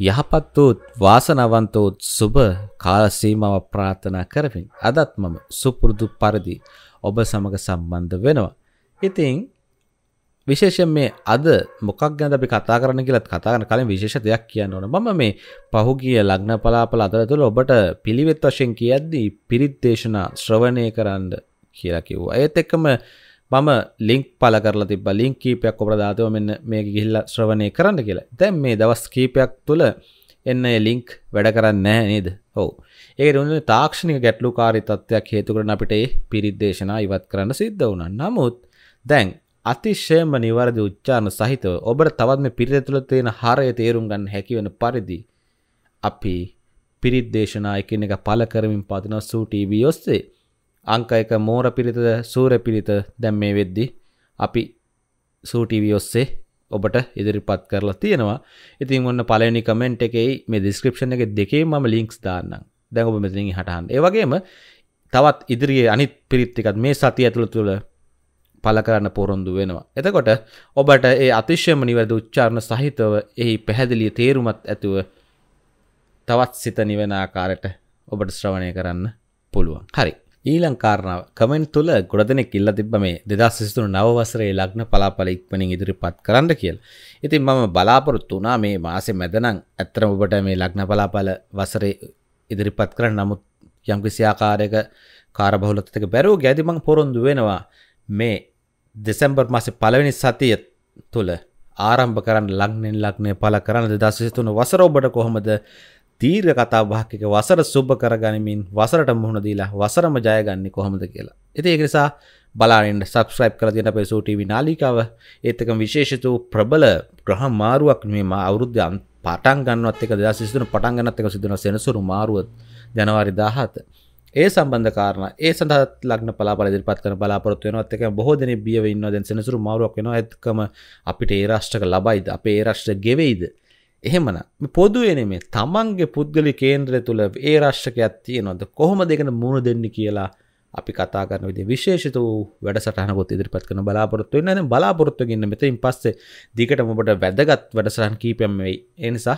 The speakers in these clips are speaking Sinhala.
යහපත් වූත් වාසනාවන්ත වූත් සුබ කාල සීමාව ප්‍රාර්ථනා කරමින් අදත් මම සුපුරුදු පරිදි ඔබ සමග සම්බන්ධ වෙනවා. ඉතින් විශේෂයෙන් මේ අද මොකක් ගැන අපි කතා කරන්න කියලත් කතා කරන කලින් විශේෂ දෙයක් කියන්න ඕන. මම මේ පහුගිය ලග්න පලාපල අතරතුර ඔබට පිළිවෙත් වශයෙන් කියද්දී පිරිත් දේශනා ශ්‍රවණය කරන්න කියලා කිව්වා. ඒත් එක්කම මම ලිින්ක් පල කරල තිබ ලින් කීපයක් ඔප්‍රධාතව මෙන්න මේ ගිල්ල ශ්‍රවණය කරන්න කියලා දැන් මේ දවස් කීපයක් තුළ එන්න ලිංක් වැඩ කරන්න නෑ නේද හෝ ඒ රුණු තාක්ෂණික ගැටලු කාරිතත්වයක් හේතුකරන අපිට පිරිද්දේශනා ඉවත් කරන්න සිද්ධ වුණ නමුත් දැන් අතිශයම නිවරදි උච්චාන සහිතව ඔබට තවත් මේ පිරිත තුළ තියෙන හරය තේරුම් ගන්න හැකිවන පරිදි අපි පිරිද්දේශනා එකින් එක පල කරමින් පතින සූටීවී ඔස්සේ අංක එක මෝර පිරිතද සූර පිරිත දැම් මේ වෙද්දි අපි සූටීවී ඔස්සේ ඔබට ඉදිරිපත් කරලා තියෙනවා ඉතින් ඔන්න පලනි කමෙන්ට් එකයි මේ දිස්ක්‍රපෂණ එක දෙකේ ම ලිින්ක්ස් දාන්නම් දැඟ ඔබ මෙතිින් හටහන් ඒවගේම තවත් ඉදිරියේ අනිත් පිරිත්තිකත් මේ සති ඇතුළ තුළ පල කරන්න පොරොන්දු වෙනවා. එතකොට ඔබට ඒ අතිශ්‍යම නිවැරදි උච්චාරණ සහිතව එහි පැහැදිලිය තේරුමත් ඇතුව තවත් සිත නිවෙන ආකාරයට ඔබට ශ්‍රවණය කරන්න පුළුවන්. හරි. ඊළං කාරණාව කමෙන්් තුළ ගොඩදෙනෙක් ඉල්ල තිබ මේ දෙදස් සිතුන නවවසරේ ලක්න පලාපල ඉක්මනින් ඉදිරිපත් කරන්න කියල්. ඉතින් මම බලාපොරොත්තු වනා මේ මාසේ මැදනං ඇත්තරම ඔබට මේ ලක්න පලාපල වසරේ ඉදිරිපත් කරන්න නමුත් යම්කිසි ආකාරයක කාරබහුලතක බැරූ ගැතිමං පොරොන්දු වෙනවා මේ දෙසැම්බර් මාසේ පළවෙනි සතිය තුළ ආරම්භ කරන්න ලක්නෙන් ලක්නේ පල කරන්න දෙදස් සිතුන වසරෝබට කොහොමද තීර්ඝ කතා බහක් එක වසර සුබ කරගනිමින් වසරට මුහුණ දීලා වසරම ජයගන්නේ කොහොමද කියලා. ඉතින් ඒක නිසා බලාගෙන subscribe කරලා තියෙන අපේ Zoo TV නාලිකාව ඒත් එකම විශේෂිත ප්‍රබල ග්‍රහ මාරුවක් මේ අවුරුද්ද පටන් ගන්නවත් එක 2023 පටන් ගන්නත් එක සිදුවන සෙනසුරු මාරුව ජනවාරි 17. ඒ සම්බන්ධ කාරණා ඒ සඳහා ලග්න පලාපල ඉදිරිපත් කරන බලාපොරොත්තු වෙනවත් එක බොහෝ දෙනෙක් බිය වෙ ඉන්නවා දැන් සෙනසුරු මාරුවක් වෙනවා ඒත්කම අපිට ඒ රාෂ්ට්‍රක ලබයිද අපේ ඒ රාෂ්ට්‍ර ගෙවෙයිද එහෙමන පොදුවනේ තමන්ගේ පුද්ගලි කේන්ද්‍රය තුළ ඒ රශ්කයක් තියනොද කොහොම දෙකන මුණ දෙන්න කියලා අපි කතා කරන විදි විශේෂත වූ වැඩසටහනකොත් ඉදිරිපත් කන බලාපොරොත්තු වෙන බලාපොරොත්තු ගන්න මෙතයින් පස්සේ දිකට මොබට වැදගත් වැඩසටහන් කීපයම් වෙයි එනිසා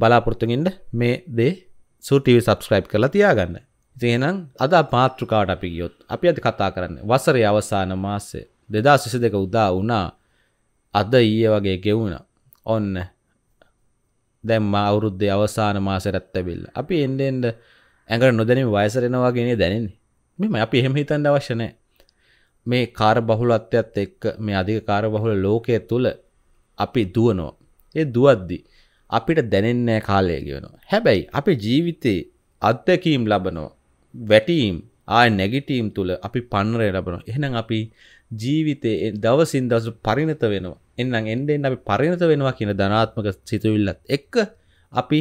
බලාපොරොත්තුගින්ට මේ දේ සූටව සබස්ක්‍රයිබ් කරලා තියාගන්න තියනම් අද පාත්‍රකාට අපි ගියොත් අපි ඇති කතා කරන්න වසර අවසාන මාස්සේ දෙදා සිසි දෙක උදා වුණා අද ඊය වගේ ගෙවුණ ඔන්න දැම් අවුරුද්දේ අවසාන මාසරත් ඇබිල් අපි එන්ඩෙන්ඩ ඇඟට නොදැනම වයසරෙනවාගෙන දැනෙන්නේ මෙම අපි එහෙම හිතන්ඩ අවශ්‍යනෑ මේ කාර බහුලත්වයත් එක්ක මේ අධික කාර බහුල ලෝකය තුළ අපි දුවනෝ ඒ දුවද්දි අපිට දැනෙන්නෑ කාලය ගෙවනවා හැබැයි අපේ ජීවිතයේ අත්දැකීම් ලබනෝ වැටීම් ආය නැගිටීම් තුළ අපි පන්නරය ලබනවා එහෙනම් අපි ජීවිතය දවසින් දසු පරිණත වෙනවා එන්නම් එන්ඩෙන් අපි පරිණත වෙනවා කියන ධනාත්මක සිතුවිල්ලත් එක්ක අපි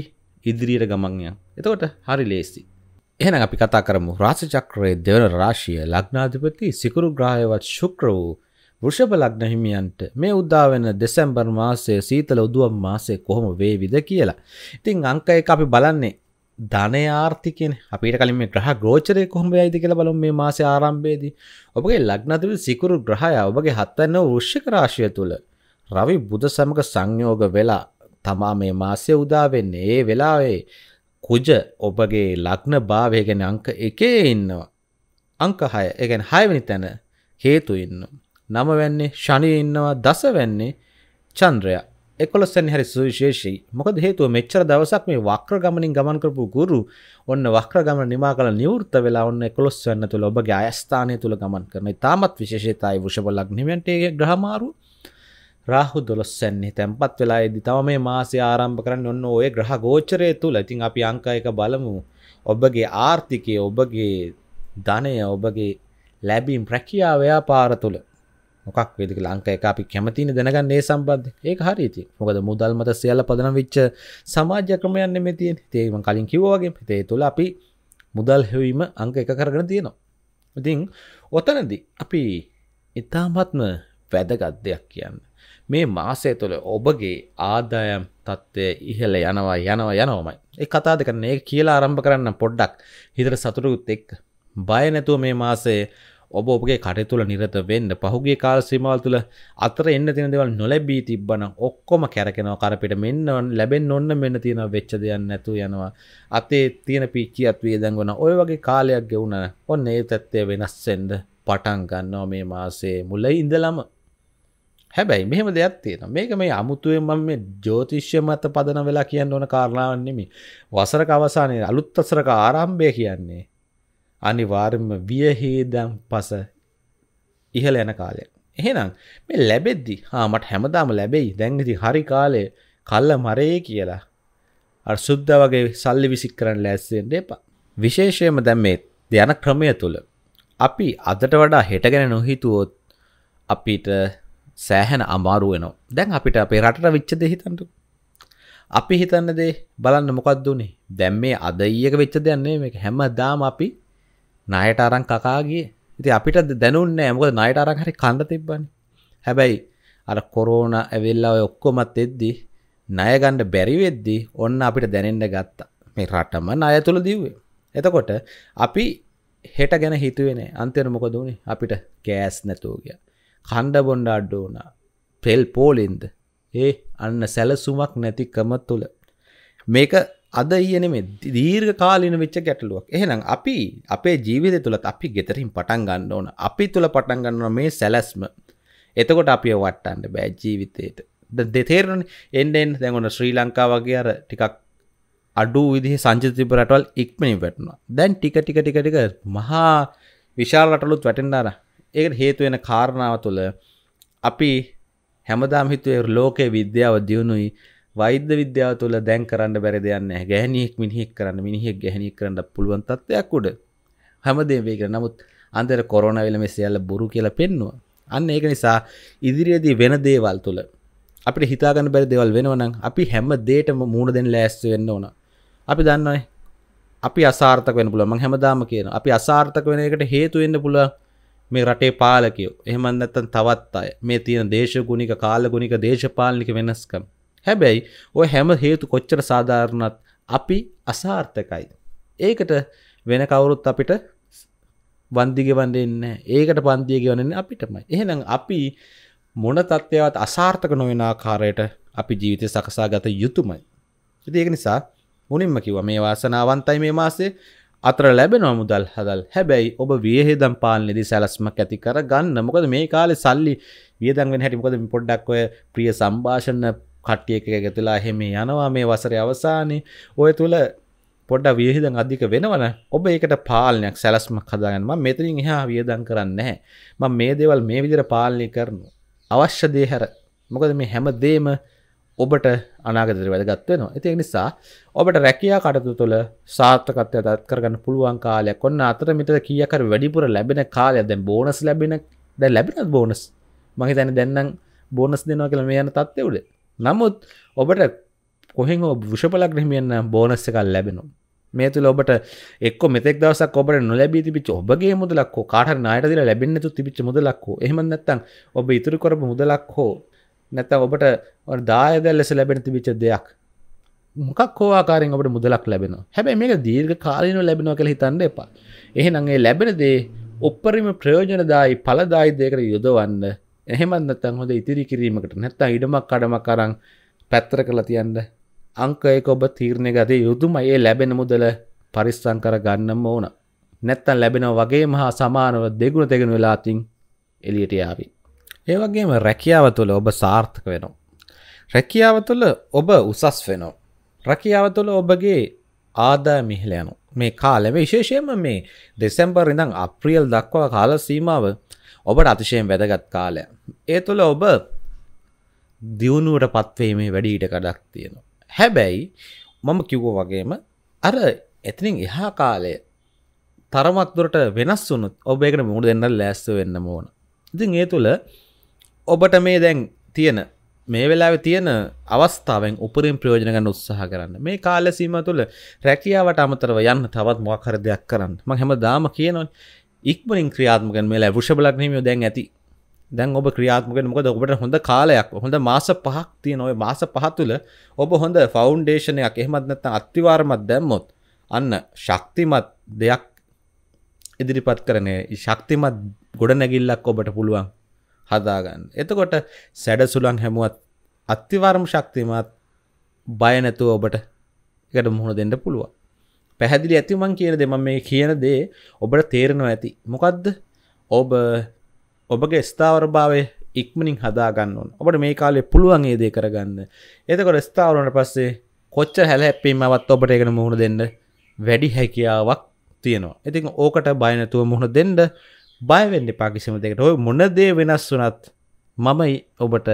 ඉදිරියට ගමන්යන් එතකොට හරි ලේසි එහෙන අපි කතා කරමු රාස චක්‍රයේ දෙවන රාශිය ලග්නාධිපති සිකුරු ග්‍රහයවත් ශුක්‍ර වූ වෘෂභ ලග්න හිමියන්ට මේ උදාවෙන දෙසැම්බර් මාසය සීතල උදුවම් මාසය කොහොම වේවිද කියලා. ඉතින් අංක එක අපි බලන්නේ ධනය ආර්ථිකෙන් අපිට කලින් මේ ග්‍රහ ගෝචරය කොහොම යයිද කියලා බලමු මේ මාසේ ආරම්භයේදී. ඔබගේ ලග්නතුල සිකුරු ග්‍රහය ඔබගේ හත්වැන්න වෘශ්චික රාශිය තුල රවි බුද සමග සංයෝග වෙලා තමා මේ මාසය උදා වෙන්නේ. ඒ වෙලාවේ කුජ ඔබගේ ලග්න භාවය ගැන අංක එකේ ඉන්නවා. අංක 6, ඒ කියන්නේ 6 වෙනි තැන හේතු ඉන්නවා. 9 වෙන්නේ ශනි ඉන්නවා, දස වෙන්නේ චන්ද්‍රයා. එකොලොස්සැන් හරි සුවිශේෂයි මොකද හේතුව මෙච්චර දවසක් මේ වක්‍ර ගමනින් ගමන් කරපු ගුරු ඔන්න වක්‍ර ගමන නිමා කළ නිවෘත්ත වෙලා ඔන්න එකොලොස් වන්න තුළ ඔබගේ අයස්ථානය තුළ ගමන් කරන තාමත් විශේෂතයි වෘෂබලක් නිමෙන්ටේ ග්‍රහමාරු රාහු දොළොස්සැන්නේ තැන්පත් වෙලා එදි තම මේ මාසය ආරම්භ කරන්න ඔන්න ඔය ග්‍රහ ගෝචරය තුළ ඉතින් අපි අංක එක බලමු ඔබගේ ආර්ථිකය ඔබගේ ධනය ඔබගේ ලැබීම් රැකියා ව්‍යාපාර තුළ මොකක් වේදක ලංක එක අපි කැමතින දැනගන්න ඒ සම්බන්ධ ඒක හරිති මොකද මුදල් මත සියල්ල පදන විච්ච සමාජ්‍ය ක්‍රමයන්න මෙ තියෙන තේම කලින් කිව්වාගේ තේ තුළ අපි මුදල් හෙවීම අංක එක කරගෙන තියෙනවා ඉතින් ඔතනද අපි ඉතාමත්ම වැදගත් දෙයක් කියන්න මේ මාසය තුළ ඔබගේ ආදායම් තත්ත්වය ඉහළ යනවා යනවා යනවමයි ඒ කතා දෙකන ඒ කියලා ආරම්භ කරන්න පොඩ්ඩක් හිතර සතුරුත් එක් බය නැතුව මේ මාසේ ඔබ ඔබගේ කටතුළ නිරත වෙන්න පහුගේ කාල සීමාවල් තුළ අතර එන්න තියෙන දේවල් නොලැබී තිබ්බනම් ඔක්කොම කැරකෙනවා කරපිට මෙන්න ලැබෙන්න ඔන්න මෙන්න තියෙන වෙච්ච දෙයක් නැතු යනවා අතේ තියෙන පිච්චියත් වියදම් වෙනවා ඔය වගේ කාලයක් ගෙවුන ඔන්න ඒ තත්ත්වය වෙනස් වෙන්න පටන් ගන්නවා මේ මාසේ මුල ඉඳලම හැබැයි මෙහෙම දෙයක් තියෙනවා මේක මේ අමුතුවෙන් මම මේ ජ්‍යොතිෂ්‍ය මත පදන වෙලා කියන්න ඕන කාරණාවක් නෙමෙයි වසරක අවසානයේ අලුත් වසරක ආරම්භය කියන්නේ අනිවාර්ම වියහේදම් පස ඉහල යන කාලය. එහෙනම් මේ ලැබෙද්දි හාමට හැමදාම ලැබෙයි දැන්ගති හරි කාලය කල්ල මරයේ කියලා. අ සුද්ද වගේ සල්ලි විසික් කරන්න ලැස්සෙන්ට එපා. විශේෂයම දැම්මේ යන ක්‍රමය තුළ. අපි අදට වඩා හෙටගෙන නොහිතුවොත් අපිට සෑහැන අමාරුවනෝ දැන් අපිට අපේ රට විච්චද හිතන්ට. අපි හිතන්න දේ බලන්න මොකක්දුනේ දැම් මේ අදඊක වෙච්ච දෙයන්නේ මේ හැම දාම අපි ණයට අරන් කකා ගියේ. ඉතින් අපිට දැනුන්නේ නැහැ. මොකද ණයට අරන් හරි කන්න තිබ්බනේ. හැබැයි අර කොරෝනා ඇවිල්ලා ඔය ඔක්කොමත් එද්දි ණය ගන්න බැරි වෙද්දි ඔන්න අපිට දැනෙන්න ගත්තා. මේ රටම ණය තුල දිව්වේ. එතකොට අපි හෙට ගැන හිතුවේ නැහැ. අන්තිමට මොකද වුනේ? අපිට ගෑස් නැතුව ගියා. කණ්ඩ බොණ්ඩ අඩු වුණා. තෙල් පෝලින්ද? ඒ අන්න සැලසුමක් නැතිකම තුල. මේක අද ඊයනෙම දීර්ඝ කාලින වෙච්ච ගැටලුවක් එහෙනම් අපි අපේ ජීවිතය තුළත් අපි ගෙතරින් පටන් ගන්න ඕන අපි තුළ පටන් ගන්නන මේ සැලැස්ම එතකොට අපිය වට්ටන්න බෑ ජීවිතයට දෙතේරණ එන්ඩෙන් දැඟොන ශ්‍රී ලංකා වගේ අර ටිකක් අඩු විදි සංචිතිප රටවල් ඉක්මනි වැටනවා දැන් ටික ටික ටිකටික මහා විශාල රටලුත් වැටෙන්ඩාර ඒකට හේතුවෙන කාරණාව තුළ අපි හැමදාම හිතුවේ ලෝකයේ විද්‍යාව දියුණුයි වෛද්‍ය විද්‍යාව තුළ දැන් කරන්න බැරි දෙයන්න ගැහනියෙක් මිනිහෙක් කරන්න මිනිහෙක් ගැහනි කරන්න පුළුවන් තත්වයක් උඩ හැමදේ වේ කර නමුත් අන්දර කොරනවෙල මෙ සියල්ල බොරු කියලා පෙන්නවා අන්න ඒක නිසා ඉදිරියේදී වෙන දේවල් තුළ අපි හිතාගන්න බැරි දේවල් වෙනවනම් අපි හැම දේටම මූුණ දෙන්න ලෑස්ති වෙන්න ඕන අපි දන්නයි අපි අසාර්ථක වෙන පුළුවන් මං හැමදාම කියන අපි අසාර්ථක වෙන එකට හේතු වෙන්න පුළුවන් මේ රටේ පාලකයෝ එහෙම නැත්නම් තවත් අය මේ තියෙන දේශගුණික කාලගුණික දේශපාලනික වෙනස්කම් හැබැයි ඔය හැම හේතු කොච්චර සාධාරණත් අපි අසාර්ථකයි. ඒකට වෙන කවුරුත් අපිට වන්දිගෙවන්ඩෙන්න ඒකට පන්දිය ගෙවනන්න අපිටමයි. එහෙනම් අපි මොන තත්ත්වයවත් අසාර්ථක නොවෙනආකාරයට අපි ජීවිතය සකසා ගත යුතුමයි. ඒක නිසා මුනින්ම කිව මේ වාසනාවන්තයි මේ මාසේ අතර ලැබෙනවා මුදල් හදල් හැබැයි ඔබ වියහෙදම් පාලනයේදී සැලස්මක් ඇති කර ගන්න මොකද මේ කාලේ සල්ලි වියදම් වෙන හැටි මොකද පොඩ්ඩක් ඔය ප්‍රිය සම්භාෂණ කට්ටියක ඇගතුලා හෙම යනවා මේ වසර අවසානයේ ඔය තුළ පොඩ්ඩ වියහිදන් අධික වෙනවන ඔබ ඒකට පාලනයක් සැලස්ම කදාගන්නම මෙතරින් එහා වියදන් කරන්න ම මේ දේවල් මේ විදිර පාලනය කරනු අවශ්‍ය දේහැර මොකද මේ හැම දේම ඔබට අනාගතර වැදගත්වෙනවා ඇති නිසා ඔබට රැකයා කටතු තුළ සාර්ථකත්ය දත් කරගන්න පුළුවන් කාලයක් කොන්න අතර මිට කියකර වැඩිපුර ලැබෙන කාලය දැ බෝනස් ලැබෙන ද ලැබෙනත් බෝනස් මහිතැන දැන්නම් බෝනස් දෙනවා කළ මේ යන තත්වවුඩේ නමුත් ඔබට කොහෙන් විෂපල ග්‍රහමියන්න බෝනස්ස එකල් ලැබෙනවා මේ තුළ ඔබට එක් මෙතෙක් දවසක් ඔබට නොලැබී තිබිච ඔබගේ මුදලක්කෝ කාට නායට දිල ලැබෙන්නතු තිබිච මුදලක්කෝ එහමනත්තං ඔබ ඉතුරු කරපු මුදලක් හෝ නැත ඔබට දායද ලෙස ලැබෙන තිබිච දෙයක් මොකක් හෝවාකාරෙන් ඔබට මුදලක් ලැබෙන හැබැයි මේක දීර්ග කාලීන ලැබෙන කළ හිතන්න එපා එහෙනගේ ලැබෙනදේ ඔප්පරිම ප්‍රයෝජනදායි පලදායි දෙකට යොදවන්න එහෙමන්නතන් හොඳ ඉතිරි කිරීමකට නැත්ත ඉඩමක් අඩමක් අරං පැත්තර කළ තියන්ද අංකයක ඔබ තීරණය ගදේ යුතුම ඒ ලැබෙන මුදල පරිස්සං කර ගන්නම ඕන නැත්තන් ලැබෙනව වගේ මහා සමානව දෙගුණ දෙගෙන වෙලාතින් එලියට යාවි. ඒවගේම රැකියාව තුළ ඔබ සාර්ථක වෙනවා. රැකියාව තුළ ඔබ උසස් වෙනවා. රැකියාව තුළ ඔබගේ ආදා මිහිල යනු මේ කාලෙම විශේෂයම මේ දෙසැම්බර් ඉඳං අප්‍රියල් දක්වා කාල සීමාව ඔබට අතිශයෙන් වැදගත් කාලය ඒ තුළ ඔබ දියුණුවට පත්වීමේ වැඩීට කඩක් තියෙනවා හැබැයි මම කිව්ව වගේම අර එතිනින් එහා කාලය තරමත්දුරට වෙනස් වුනුත් ඔබේකට මුහුණ දෙන්න ලෑස්ත වෙන්න ඕන ඉතින් ඒ තුළ ඔබට මේ දැන් තියෙන මේ වෙලාව තියෙන අවස්ථාවෙන් උපරින් ප්‍රයෝජන ගන්න උත්සාහ කරන්න මේ කාලසීම තුළ රැකියාවට අමතරව යන්න තවත් මොකක් හරි දෙයක් කරන්න මං හැමදාම කියනවනේ ඉක්මලින් ක්‍රියාත්මකන් වෙලා වෘෂභ ලග්නයෝ දැන් ඇති දැන් ඔබ ක්‍රියාත්මකෙන මොකද ඔබට හොඳ කාලයක් හොඳ මාස පහක් තියෙන ඔය මාස පහ තුල ඔබ හොඳ ෆවුන්ඩේෂන් එකක් එහෙමත් නැත්නම් අත්විවරමක් දැම්මොත් අන්න ශක්තිමත් දෙයක් ඉදිරිපත් කරන්නේ ශක්තිමත් ගොඩනැගිල්ලක් ඔබට පුළුවන් හදාගන්න. එතකොට සැඩසුලන් හැමුවත් අත්තිවර්ම ශක්තිමත් බය නැතුව ඔබට එකට මුහුණ දෙන්න පුළුවන්. පැහැදිලි ඇතිමන් කියල දෙම මේ කියන දේ ඔබට තේරෙනවා ඇති මොකක්ද ඔබ ඔබගේ ස්ථාවරභාවය ඉක්මනින් හදාගන්න ඔබට මේ කාලේ පුළුවන්ගේ දේ කරගන්න එතකොට ස්ථාවරනට පස්සේ කොච්ච හැල හැපීමවත් ඔබට එකන මුහුණ දෙන්න වැඩි හැකියාවක් තියෙනවා ඉතින් ඕකට බයනතුව මුහුණ දෙන්න බයවෙන්න පාකිසිම දෙකට ඔය මොනදේ වෙනස් වනත් මමයි ඔබට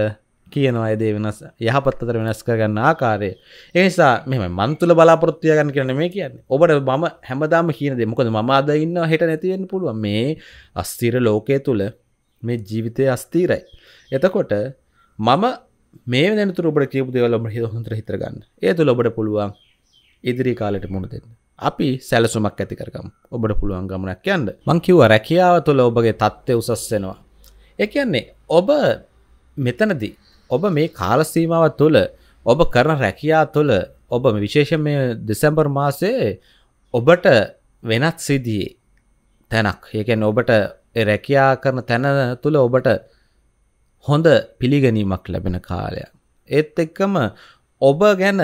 කියනවා ඇදේ වෙනස් යහපත් අතර වෙනස් කරගන්න ආකාරය ඒනිසා මෙම මන්තුල බලාපොරොත්තියගන්න කරන මේ කියන්න ඔබට මම හැමදාම කියන දෙමකොද ම අද ඉන්න හට නැතිවෙන්න පුළුව මේ අස්තීර ලෝකය තුළ මේ ජීවිතය අස්තීරයි එතකොට මම මේ නතු ඔබට කියපු දෙවලම හිදහොන්ත්‍ර හිතරගන්න ඒ තුළ ඔබට පුළුවන් ඉදිරි කාලට මුණ දෙන්න අපි සැලසුමක් ඇතිකරකම් ඔබට පුළුවන් ගමනක් යන්න මංකිව රැකියාව තුළ ඔබගේ තත්ත්වය උසස් වෙනවා ඒ කියන්නේ ඔබ මෙතනදී ඔබ මේ කාල සීමාව තුළ ඔබ කරන රැකියා තුළ ඔබ විශේෂ මේ දෙසැම්බර් මාසේ ඔබට වෙනත් සිදියේ තැනක් ඒකැන් ඔබට රැකයා කරන තැන තුළ ඔබට හොඳ පිළිගැනීමක් ලැබෙන කාලයක්. ඒත් එක්කම ඔබ ගැන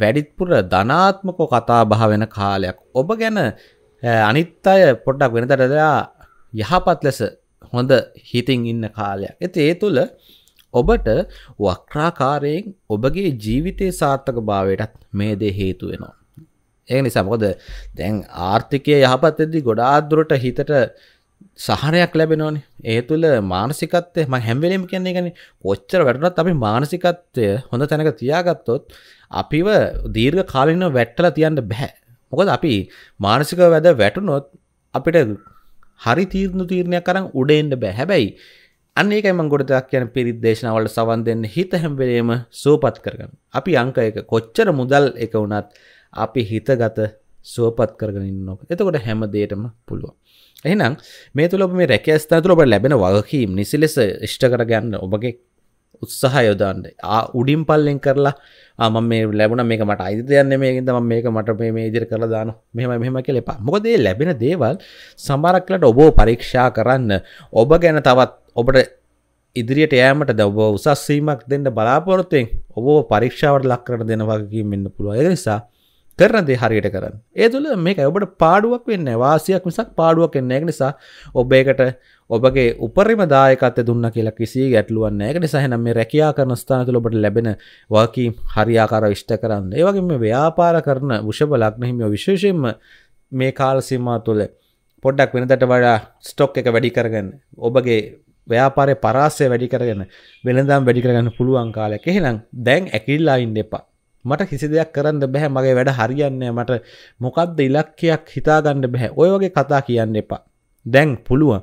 වැඩිත්පුර ධනාත්මකෝ කතා බහ වෙන කාලයක් ඔබ ගැන අනිත් අය පොඩ්ඩක් වෙනතරලා යහපත් ලෙස හොඳ හිතින් ඉන්න කාලයක්. ඇති ඒ තුළ ඔබට වක්‍රාකාරයෙන් ඔබගේ ජීවිතයේ සාර්ථක භාවයටත් මේ දේ හේතු වෙනවා. ඒ නිසා මොකද දැන් ආර්ථිකය යහපත් වෙද්දී ගොඩාක් දුරට හිතට සහනයක් ලැබෙනවනේ. ඒ තුල මානසිකත්වය මම හැම වෙලෙම කියන්නේ ඒකනේ. කොච්චර වැටුණත් අපි මානසිකත්වය හොඳ තැනක තියාගත්තොත් අපිව දීර්ඝ කාලිනව වැටලා තියන්න බෑ. මොකද අපි මානසිකව වැද වැටුනොත් අපිට හරි තීරණ තීරණයක් අරන් උඩ එන්න බෑ. හැබැයි අන්නේකම ගොඩදයක් කියන පිරිත් දේශනාවලට සවන් දෙන්න හිත හැම්බෙලේම සුවපත් කරගන්න. අපි අංක එක කොච්චර මුදල් එක වුණත් අපි හිතගත සුවපත් කරගෙන ඉන්න ඕක. එතකොට හැම දෙයකම පුළුවන්. එහෙනම් මේ තුල ඔබ මේ රැකියා ස්ථාන තුල ඔබට ලැබෙන වගකීම් නිසි ලෙස ඉෂ්ට කරගන්න ඔබගේ උත්සාහය යොදන්න. ආ උඩින් පල්ලෙන් කරලා ආ මම මේ ලැබුණා මේක මට අයිති දෙයක් නෙමෙයි ඒකින්ද මම මේක මට මේ මේ ඉදිරියට කරලා දානවා. මෙහෙමයි මෙහෙමයි කියලා එපා. මොකද මේ ලැබෙන දේවල් සමහරක් වෙලාට ඔබව පරීක්ෂා කරන්න ඔබ ගැන තවත් ඔබට ඉදිරියට යෑමට දව උසස්වීමක් දෙන්න බලාපොරොත්තුවෙන් ඔබ පරීක්ෂාවට ලක්කරට දෙන වගේකින් මෙන්න පුළුව ඒ නිසා කරනදේ හරියට කරන්න ඒ තුළ මේක ඔබට පාඩුවක් වෙන්න වාසියක් මිසක් පාඩුවක් එන්නේ නිසා ඔබ ඒකට ඔබගේ උපරිම දායකත්වය දුන්න කියලා කිසි ගැටලුවක් නැහැ ඒක නිසා එහෙනම් මේ රැකියා කරන ස්ථාන තුළ ඔබට ලැබෙන වගකීම් හරියාකාරව ඉෂ්ට කරන්න ඒ වගේම මේ ව්‍යාපාර කරන වෘෂභ ලග්න හිමියෝ විශේෂයෙන්ම මේ කාල සීමාව තුළ පොඩ්ඩක් වෙනදට වඩා ස්ටොක් එක වැඩි කරගන්න ඔබගේ ව්‍යාපාරය පරාසය වැඩි කරගෙන වෙළඳම් වැඩි කරගන්න පුළුවන් කාලයක් එහෙනම් දැන් ඇකිල්ලා ඉන්න එපා මට කිසි දෙයක් කරන්න බැහැ මගේ වැඩ හරියන්නේ මට මොකක්ද ඉලක්කයක් හිතාගන්න බැහැ ඔය වගේ කතා කියන්න එපා දැන් පුළුවන්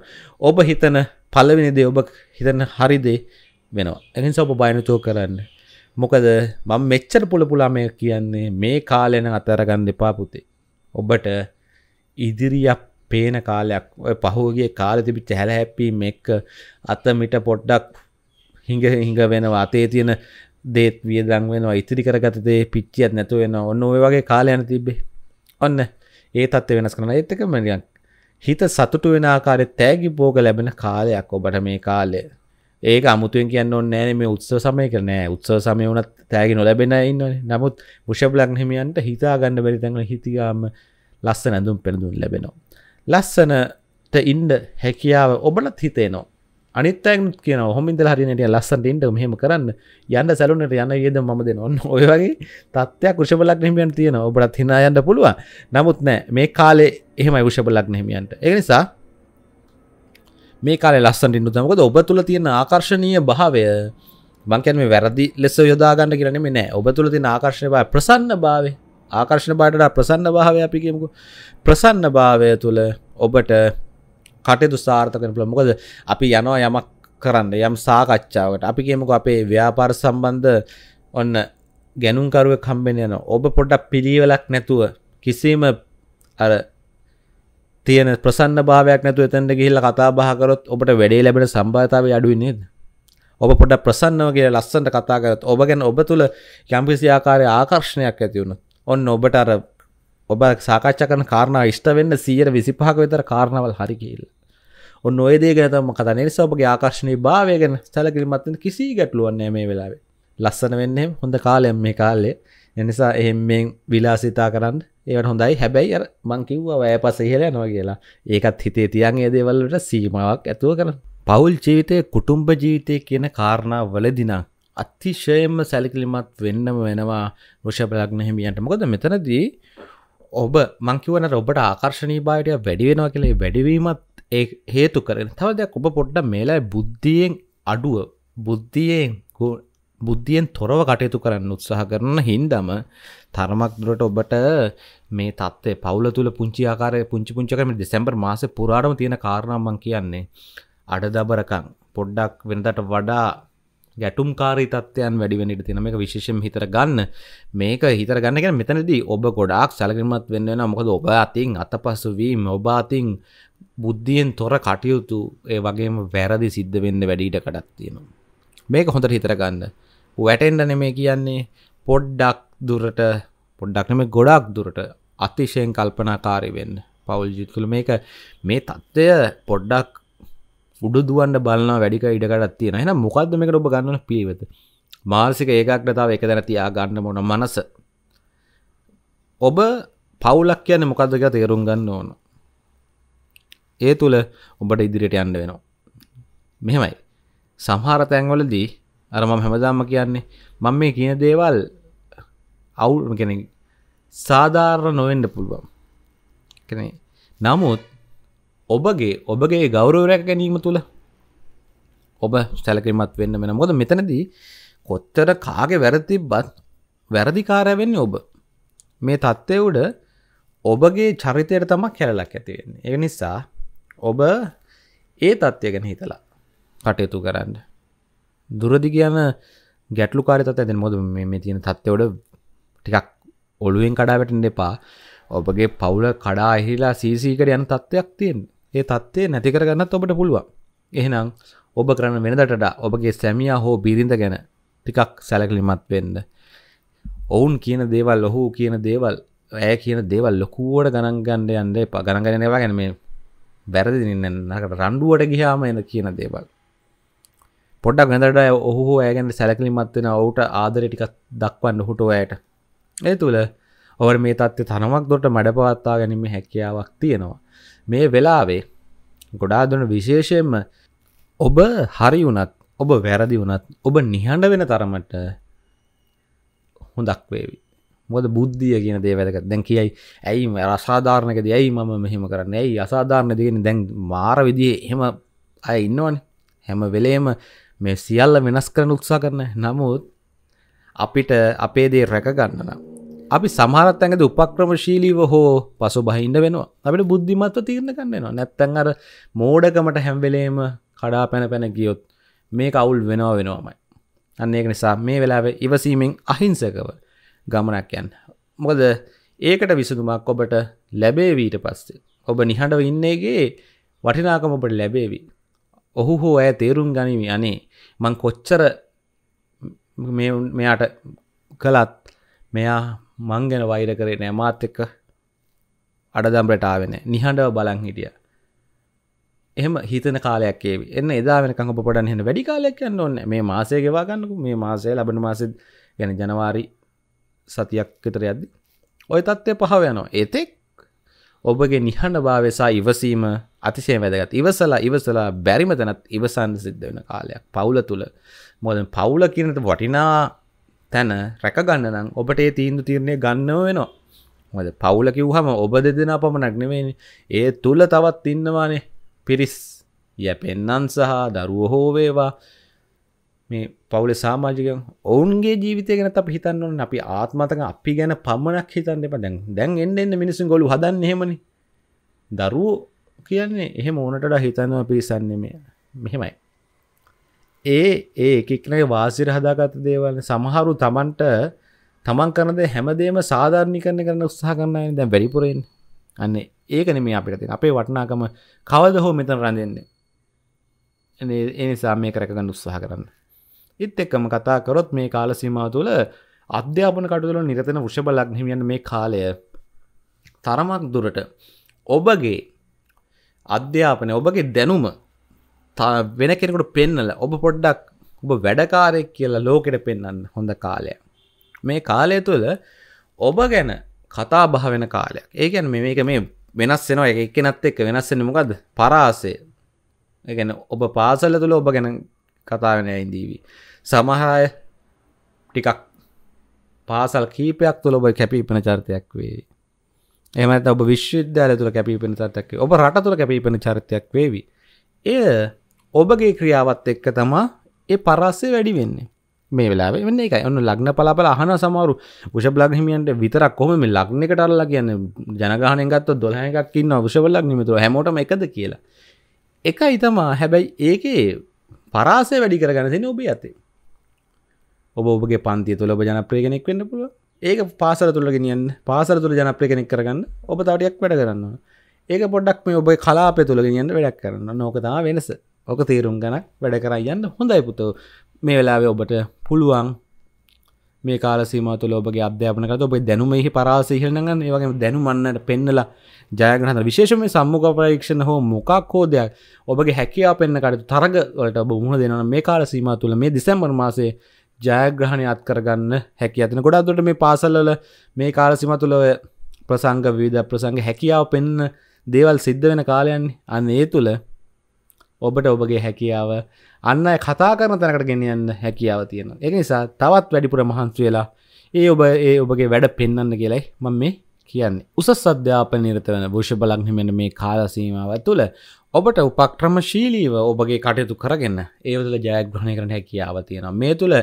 ඔබ හිතන පලවෙනිදේ ඔබ හිතන හරිදේ වෙනවා එනිසා ඔබ බයනතෝ කරන්න මොකද මම මෙච්චර පුළ පුලාමය කියන්නේ මේ කාලෙන අතරගන්න දෙපා පුතේ ඔබට ඉදිරියක් පේන කාලයක් ඔය පහුවගේ කාල තිබිච්ච හැල හැප්පීම එක්ක අතමිට පොඩ්ඩක් හිඟ හිඟ වෙනවා අතේ තියෙන දේත් වියදං වෙනවා ඉතිරි කරගත දේ පිච්චියත් නැතු වෙන ඔන්න ඔය වගේ කාලයන තිබ්බේ ඔන්න ඒ තත්ත්ව වෙනස් කරන ඒත්තක මනිියන් හිත සතුටු වෙන ආකාරය තෑගි බෝග ලැබෙන කාලයක් ඔබට මේ කාලය ඒක අමුතුෙන් කියන්න නෑන මේ උත්සව සමය කර නෑ උත්සව සමය වනත් තෑගි නොලැබෙන ඉන්න නමුත් මුෂබ්ලක් හිමියන්ට හිතා ගන්න බැරිතැඟල හිතිකාම ලස්ස නැඳුම් පෙනඳුන් ලැබෙනවා ලස්සනට ඉන්ඩ හැකියාව ඔබලත් හිතේනවා අනිත්තැන් කියන හොමින්ද හරිනට ලස්සන්ට ඉට මෙහම කරන්න යන්න සැලුනට යන්න ඒද ම දෙන ඔන්න ඔය වගේ තත්වයක් කෘෂපලක් නහිමියන් තියෙන ඔබටත් හිනා යන්න පුළුව නමුත් නෑ මේ කාලේ එහෙමයි විෂපලක් නහිමියන්ට එනිසා මේ කාල ලස්සන්ට ඉන්නු තමකද ඔබ තුළ තියෙන ආකර්ශණය භාවය මංකැන් මේ වැරදි ලෙස යොදාගන්න කියරනෙ නෑ ඔබ තුළ තින ආකර්ශණය බව ප්‍රසන්න භාවේ ආකර්ශණ බාටට ප්‍රසන්න භාවය අපි කියමුකු ප්‍රසන්න භාවය තුළ ඔබට කටයුතු සාර්ථකන පුළ මොකද අපි යනවා යමක් කරන්න යම් සාකච්ඡාවට අපි කියමුක අපේ ව්‍යාපාර සම්බන්ධ ඔන්න ගැනුම්කරුව කම්බෙන යන ඔබ පොඩ්ඩක් පිළිවෙලක් නැතුව කිසිම අර තියෙන ප්‍රසන්න භාවයක් නැතුව එතැන්ට ගිහිල්ල කතා බාකරොත් ඔබට වැඩේ ලැබෙන සම්භාතාව අඩුයි නේද ඔබ පොඩ ප්‍රසන්නව කිය ලස්සට කතා කරත් ඔබ ගැන ඔබ තුළ යම්කිසි ආකාරය ආකර්ශණයක් ඇතිවුණු ඔන්න ඔබට අර ඔබ සාකච්ඡ කන කාරණාව ඉෂ්ට වෙන්න සීර විසිපහක වෙතර කාරණවල් හරිකිල් ඔන්න ඔයදේ ගැතම කතන නිසාපගේ ආකර්ශණය භාවයගෙන සැල කිරිමත්ත කිසි ගැටලුවන්නේ මේ වෙලාවේ ලස්සන වෙන්නේ හොඳ කාලයම් මේ කාලේ එනිසා එහෙමෙන් විලාසිතා කරන්න ඒවට හොඳයි හැබැයි මංකිව්ව වැය පස ඉහල නොව කියලා ඒකත් හිතේ තියන් ඒදේවල්ලට සීමාවක් ඇතුව කරන පවුල් ජීවිතය කුටුම්බ ජීවිතය කියන කාරණාව වලදිනා අතිශයම සැලිකිලිමත් වෙන්නම වෙනවා ෘෂභලග්න හිමියන්ට මොකද මෙතනදී ඔබ මංකිවන ඔබට ආකර්ශණී භාවටය වැඩිවෙනවා කළේ වැඩිවීමත් ඒ හේතු කරන තවදයක් ඔබ පොඩ්ඩ මේලා බුද්ධියෙන් අඩුව බුද්ධියෙන් බුද්ධියෙන් තොරව කටයුතු කරන්න උත්සාහ කරන හින්දම තරමක් දුරට ඔබට මේ තත්ත්වය පවුල තුළ පුංචි ආකාරය පුංචි පුංචි කරම දෙසැම්බර් මාසේ පුරාටම තියෙන කාරණා මම කියන්නේ අඩදබරකම් පොඩ්ඩක් වෙනදාට වඩා ගැටුම්කාරී තත්වයන් වැඩිවෙනට තින මේ විශේෂම හිතර ගන්න මේක හිතර ගන්නගෙන මෙතනදී ඔබ ගොඩක් සැලකිමත් වෙන්නෙන මොකද ඔබ අතින් අත පසුවීම ඔබාතින් බුද්ධියෙන් තොර කටයුතු ඒ වගේම වැරදි සිද්ධ වෙන්න වැඩීට කඩක් තියෙනවා මේක හොඳට හිතර ගන්න වැටෙන්ඩන මේ කියන්නේ පොඩ්ඩක් දුරට පොඩ්ඩක්නම ගොඩක් දුරට අතිශයෙන් කල්පනාකාරි වෙන්න පවුල් ජිත්කළ මේක මේ තත්ත්වය පොඩ්ඩක් උඩ දුවන්න බලන්න වැඩික ඉඩකටත් තියෙන එන මොකක්ද මේකට ඔබ ගන්න පිළිවෙත මානසික ඒකාග්‍රතාව එක දැන තියා ගන්න මොන මනස ඔබ පවුලක් කියන්නේ මොකද්ද කියලා තේරුම් ගන්න ඕන ඒ තුල ඔබට ඉදිරියට යන්න වෙනවා මෙහෙමයි සමහර තැන්වලදී අර මම හැමදාම කියන්නේ මම මේ කියන දේවල් අවුල් කියන්නේ සාධාරණ නොවෙන්න පුළුවන් කියන්නේ නමුත් ඔබගේ ඔබගේ ගෞරවරැක ගැනීම තුළ ඔබ සැලකිමත් වෙන්න වෙන මොද මෙතනදී කොත්තර කාගේ වැරති බත් වැරදිකාරවෙන්නේ ඔබ මේ තත්ත්වය උඩ ඔබගේ චරිතයට තමක් කැරලක් ඇතිවෙන්නේ ඒ නිසා ඔබ ඒ තත්ත්වය ගැන හිතලා කටයුතු කරන්න දුරදි කියන ගැටලු කාරිතත් ඇතින් මොද මේ තියෙන තත්ත්වයට ටිකක් ඔළුවෙන් කඩාවැටෙන් දෙපා ඔබගේ පවුල කඩා එහිලා සීසීකට යන තත්ත්වයක් තියෙන්නේ ඒ තත්ත්ේ නැතිකරගන්නත් ඔබට පුළුවන් එහෙනම් ඔබ කරන්න වෙනදටඩා ඔබගේ සැමියා හෝ බිරිඳ ගැන ටිකක් සැලකලිමත් වෙන්න ඔවුන් කියන දේවල් ඔහු කියන දේවල් ඇය කියන දේවල් ලොකුවට ගණන්ගන්න යන්න පගණගන නවා ගැන මේ වැරදින්නන්නකට රණ්ඩුවට ගිහාම එන කියන දේවල් පොඩක් ගැඳට ඔහු ඇගැන්න සැලකලිමත්වෙන ඔවුට ආදර ටිකක් දක්වන්න හුටෝයට ඒ තුළ ඔවර මේ තත්ත්ය තනමක් දොට මඩ පවත්තා ගැනීම හැකියාවක් තියෙනවා මේ වෙලාවේ ගොඩාදුන විශේෂයෙන්ම ඔබ හරි වුනත් ඔබ වැරදි වුනත් ඔබ නිහඬ වෙන තරමට හොඳක් වේවි මොද බුද්ධිය කියන දේ වැදක දැන් කියයි ඇයි රසාධාරණකද ඇයි මම මෙහෙම කරන්න ඇයි අසාධාරණ දෙගෙන දැන් මාර විදිේ එහෙම අය ඉන්නවන හැම වෙලේම මේ සියල්ල වෙනස් කරන උත්සා කරන නමුත් අපිට අපේ දේ රැකගන්නනම් අපි සමහරත් ඇඟද උපක්‍රමශීලීව හෝ පසු බහින්න වෙනවා අපට බුද්ධිමත්ව තීරණ කන්නවා නැත්තැන් අර මෝඩකමට හැම්වෙලේම කඩා පැන පැන ගියොත් මේ කවුල් වෙනවා වෙනවාමයි අන්න ඒක නිසා මේ වෙලාව ඉවසීමෙන් අහිංසකව ගමනක් යන්න මොකද ඒකට විසඳුමක් ඔබට ලැබේවීට පස්සේ ඔබ නිහඬව ඉන්නේගේ වටිනාකම ඔබට ලැබේවි ඔහු හෝ ඇය තේරුම් ගනිවි අනේ මං කොච්චර මෙයාට කළත් මෙයා මං ගැන වෛර කරේ නෑ මාත් එක්ක අඩදම්රට ආවෙන නිහඬව බලන් හිටිය එහම හිතන කාලයක් ඒ එන්න එදා වෙනකං පොඩන් හෙන වැඩි කාලයක් යන්න ඕන්න මේ මාසය ගෙවාගන්නකු මේ මාසය ලබන මාසෙත් ගැන ජනවාරි සතියක්කතර ඇද්දි ඔය තත්ත්වය පහව යනවා එතෙක් ඔබගේ නිහඬ භාවසා ඉවසීම අතිශය වැදගත් ඉවසලා ඉවසලා බැරිම තැනත් ඉවසන්න සිද්ධ වෙන කාලයක් පවුල තුළ මොදන් පවුල කියනට වටිනා තැන රැකගන්නනම් ඔබට ඒ තීන්දු තීරණය ගන්නව වෙනවා මද පවුල කිව්හම ඔබ දෙදෙන පමණක් නෙවෙනි ඒ තුළ තවත් ඉන්නවානේ පිරිස් ය පෙන්නන් සහ දරුව හෝවේවා මේ පවුල සාමාජික ඔවුන්ගේ ජීවිතය ගැන අප හිතන්නවන අපි ආත්මතක අපි ගැන පමණක් හිතන්න එප දැන් දැන් එන්න එන්න මිනිසුන් ගොලු හදන්න හෙමනි දරුවෝ කියන්නේ එහෙම ඕනට හිතන්නවා පිරිසන්නේ මෙහෙමයි ඒ ඒ එකක්නගේ වාසිර හදාගත දේවල්න සමහරු තමන්ට තමන් කරනද හැමදේම සාධාරණි කරන කරන උත්සාහ කරන්නයි දැන් වැඩිපුරෙන් අන්න ඒක නෙමේ අපිට තින අපේ වටනාකම කවද හෝ මෙතන රඳෙන්නේ එනිසා මේ කරකගන්න උත්සාහ කරන්න ඉත් එක්කම කතා කරොත් මේ කාල සීමාව තුළ අධ්‍යාපන කටුතුල නිරතන වෘෂභ ලක්නහිමියන් මේ කාලය තරමක් දුරට ඔබගේ අධ්‍යාපනය ඔබගේ දැනුම වෙන කෙනෙකුට පෙන්නල ඔබ පොඩ්ඩක් ඔබ වැඩකාරයක් කියලා ලෝකෙට පෙන්න්න හොඳ කාලය මේ කාලය තුළ ඔබ ගැන කතා බහ වෙන කාලයක් ඒකැන් මේක මේ වෙනස් වෙනවා එකනත් එක්ක වෙනස්සෙන මොකද පරාසේ ගැන ඔබ පාසල තුළ ඔබ ගැන කතාවෙන ඉදීවී සමහරය ටිකක් පාසල් කීපයක් තුළ ඔබ කැපීපන චර්තයක් වේ එමත ඔබ විශ්වවිද්‍යාල තුළ කැපීපෙන චර්තයක් ඔබ රට තුළ කැපීපෙන චරිතයක් වේවි එය ඔබගේ ක්‍රියාවත් එක්ක තමා ඒ පරස්සය වැඩි වෙන්නේ මේ වෙලා වෙන්න එක ඔන්න ලග්න පලාපල අහන සමරු විෂ බ්ලගහිමියන්ට විතරක් කොම මේ ලග්න එකට අල්ලා කියන්න ජනගහන ගත්ත දොහ එකක් ඉන්න විෂවල්ලක් නිමිතුර හැමෝටම එකද කියලා එක ඉතමා හැබැයි ඒකේ පරාසය වැඩි කරගනසෙන ඔබේ ඇතේ ඔබ ඔබගේ පන්තිය තුළ ඔබ ජනප්‍රය කෙනෙක් වෙන්න පුළුව ඒක පාසර තුළ ගෙනියන් පාසර තුළ ජනප්‍රය කෙනෙක් කරගන්න ඔබ තවටයක් වැඩ කරන්න ඒක පොඩ්ඩක් මේ ඔබ කලාපය තුළ ගෙනියන්න වැඩක් කරන්න නෝකතා වෙනස ඕක තේරුම් ගැනක් වැඩ කරයි යන්න හොඳයි පුතෝ මේ වෙලාවේ ඔබට පුළුවන් මේ කාලසීම තුළ ඔබගේ අධ්‍යාපනකට ඔබේ දැනුමෙහි පරාසහිරනගන්න ඒවගේ දැනුමන්නට පෙන්නලා ජයගනහත විශේෂම සම්මුඛ ප්‍රේක්ෂණ හෝ මොකක් හෝ දෙයක් ඔබගේ හැකියා පෙන්න්නකට තරගලට ඔබ මුහුණ දෙනන මේ කාලසීම තුළ මේ දිසැම්බර් මාසේ ජයග්‍රහණය අත් කරගන්න හැකි ඇතින ගොඩාදුට මේ පාසල්ල මේ කාලසිම තුළ ප්‍රසංග විවිධ ප්‍රසංග හැකියාව පෙන්න දේවල් සිද්ධ වෙන කාලයන් අන්න ඒ තුළ ඔබට ඔබගේ හැකියාව අන්න කතා කරන තැනකට ගෙනියන්න හැකියාව තියෙන එක නිසා තවත් වැඩිපුර මහන්සු වෙලා ඒ ඔබ ඒ ඔබගේ වැඩ පෙන්න්න කියලයි මම මේ කියන්නේ උසස් අධ්‍යාප නිරත වන භෂ බලක්හිමෙන මේ කාලසීමාව තුළ ඔබට උපක්‍රමශීලීව ඔබගේ කටයුතු කරගෙන ඒවල ජයග්‍රහණය කරන හැකියාව තියෙන මේ තුළ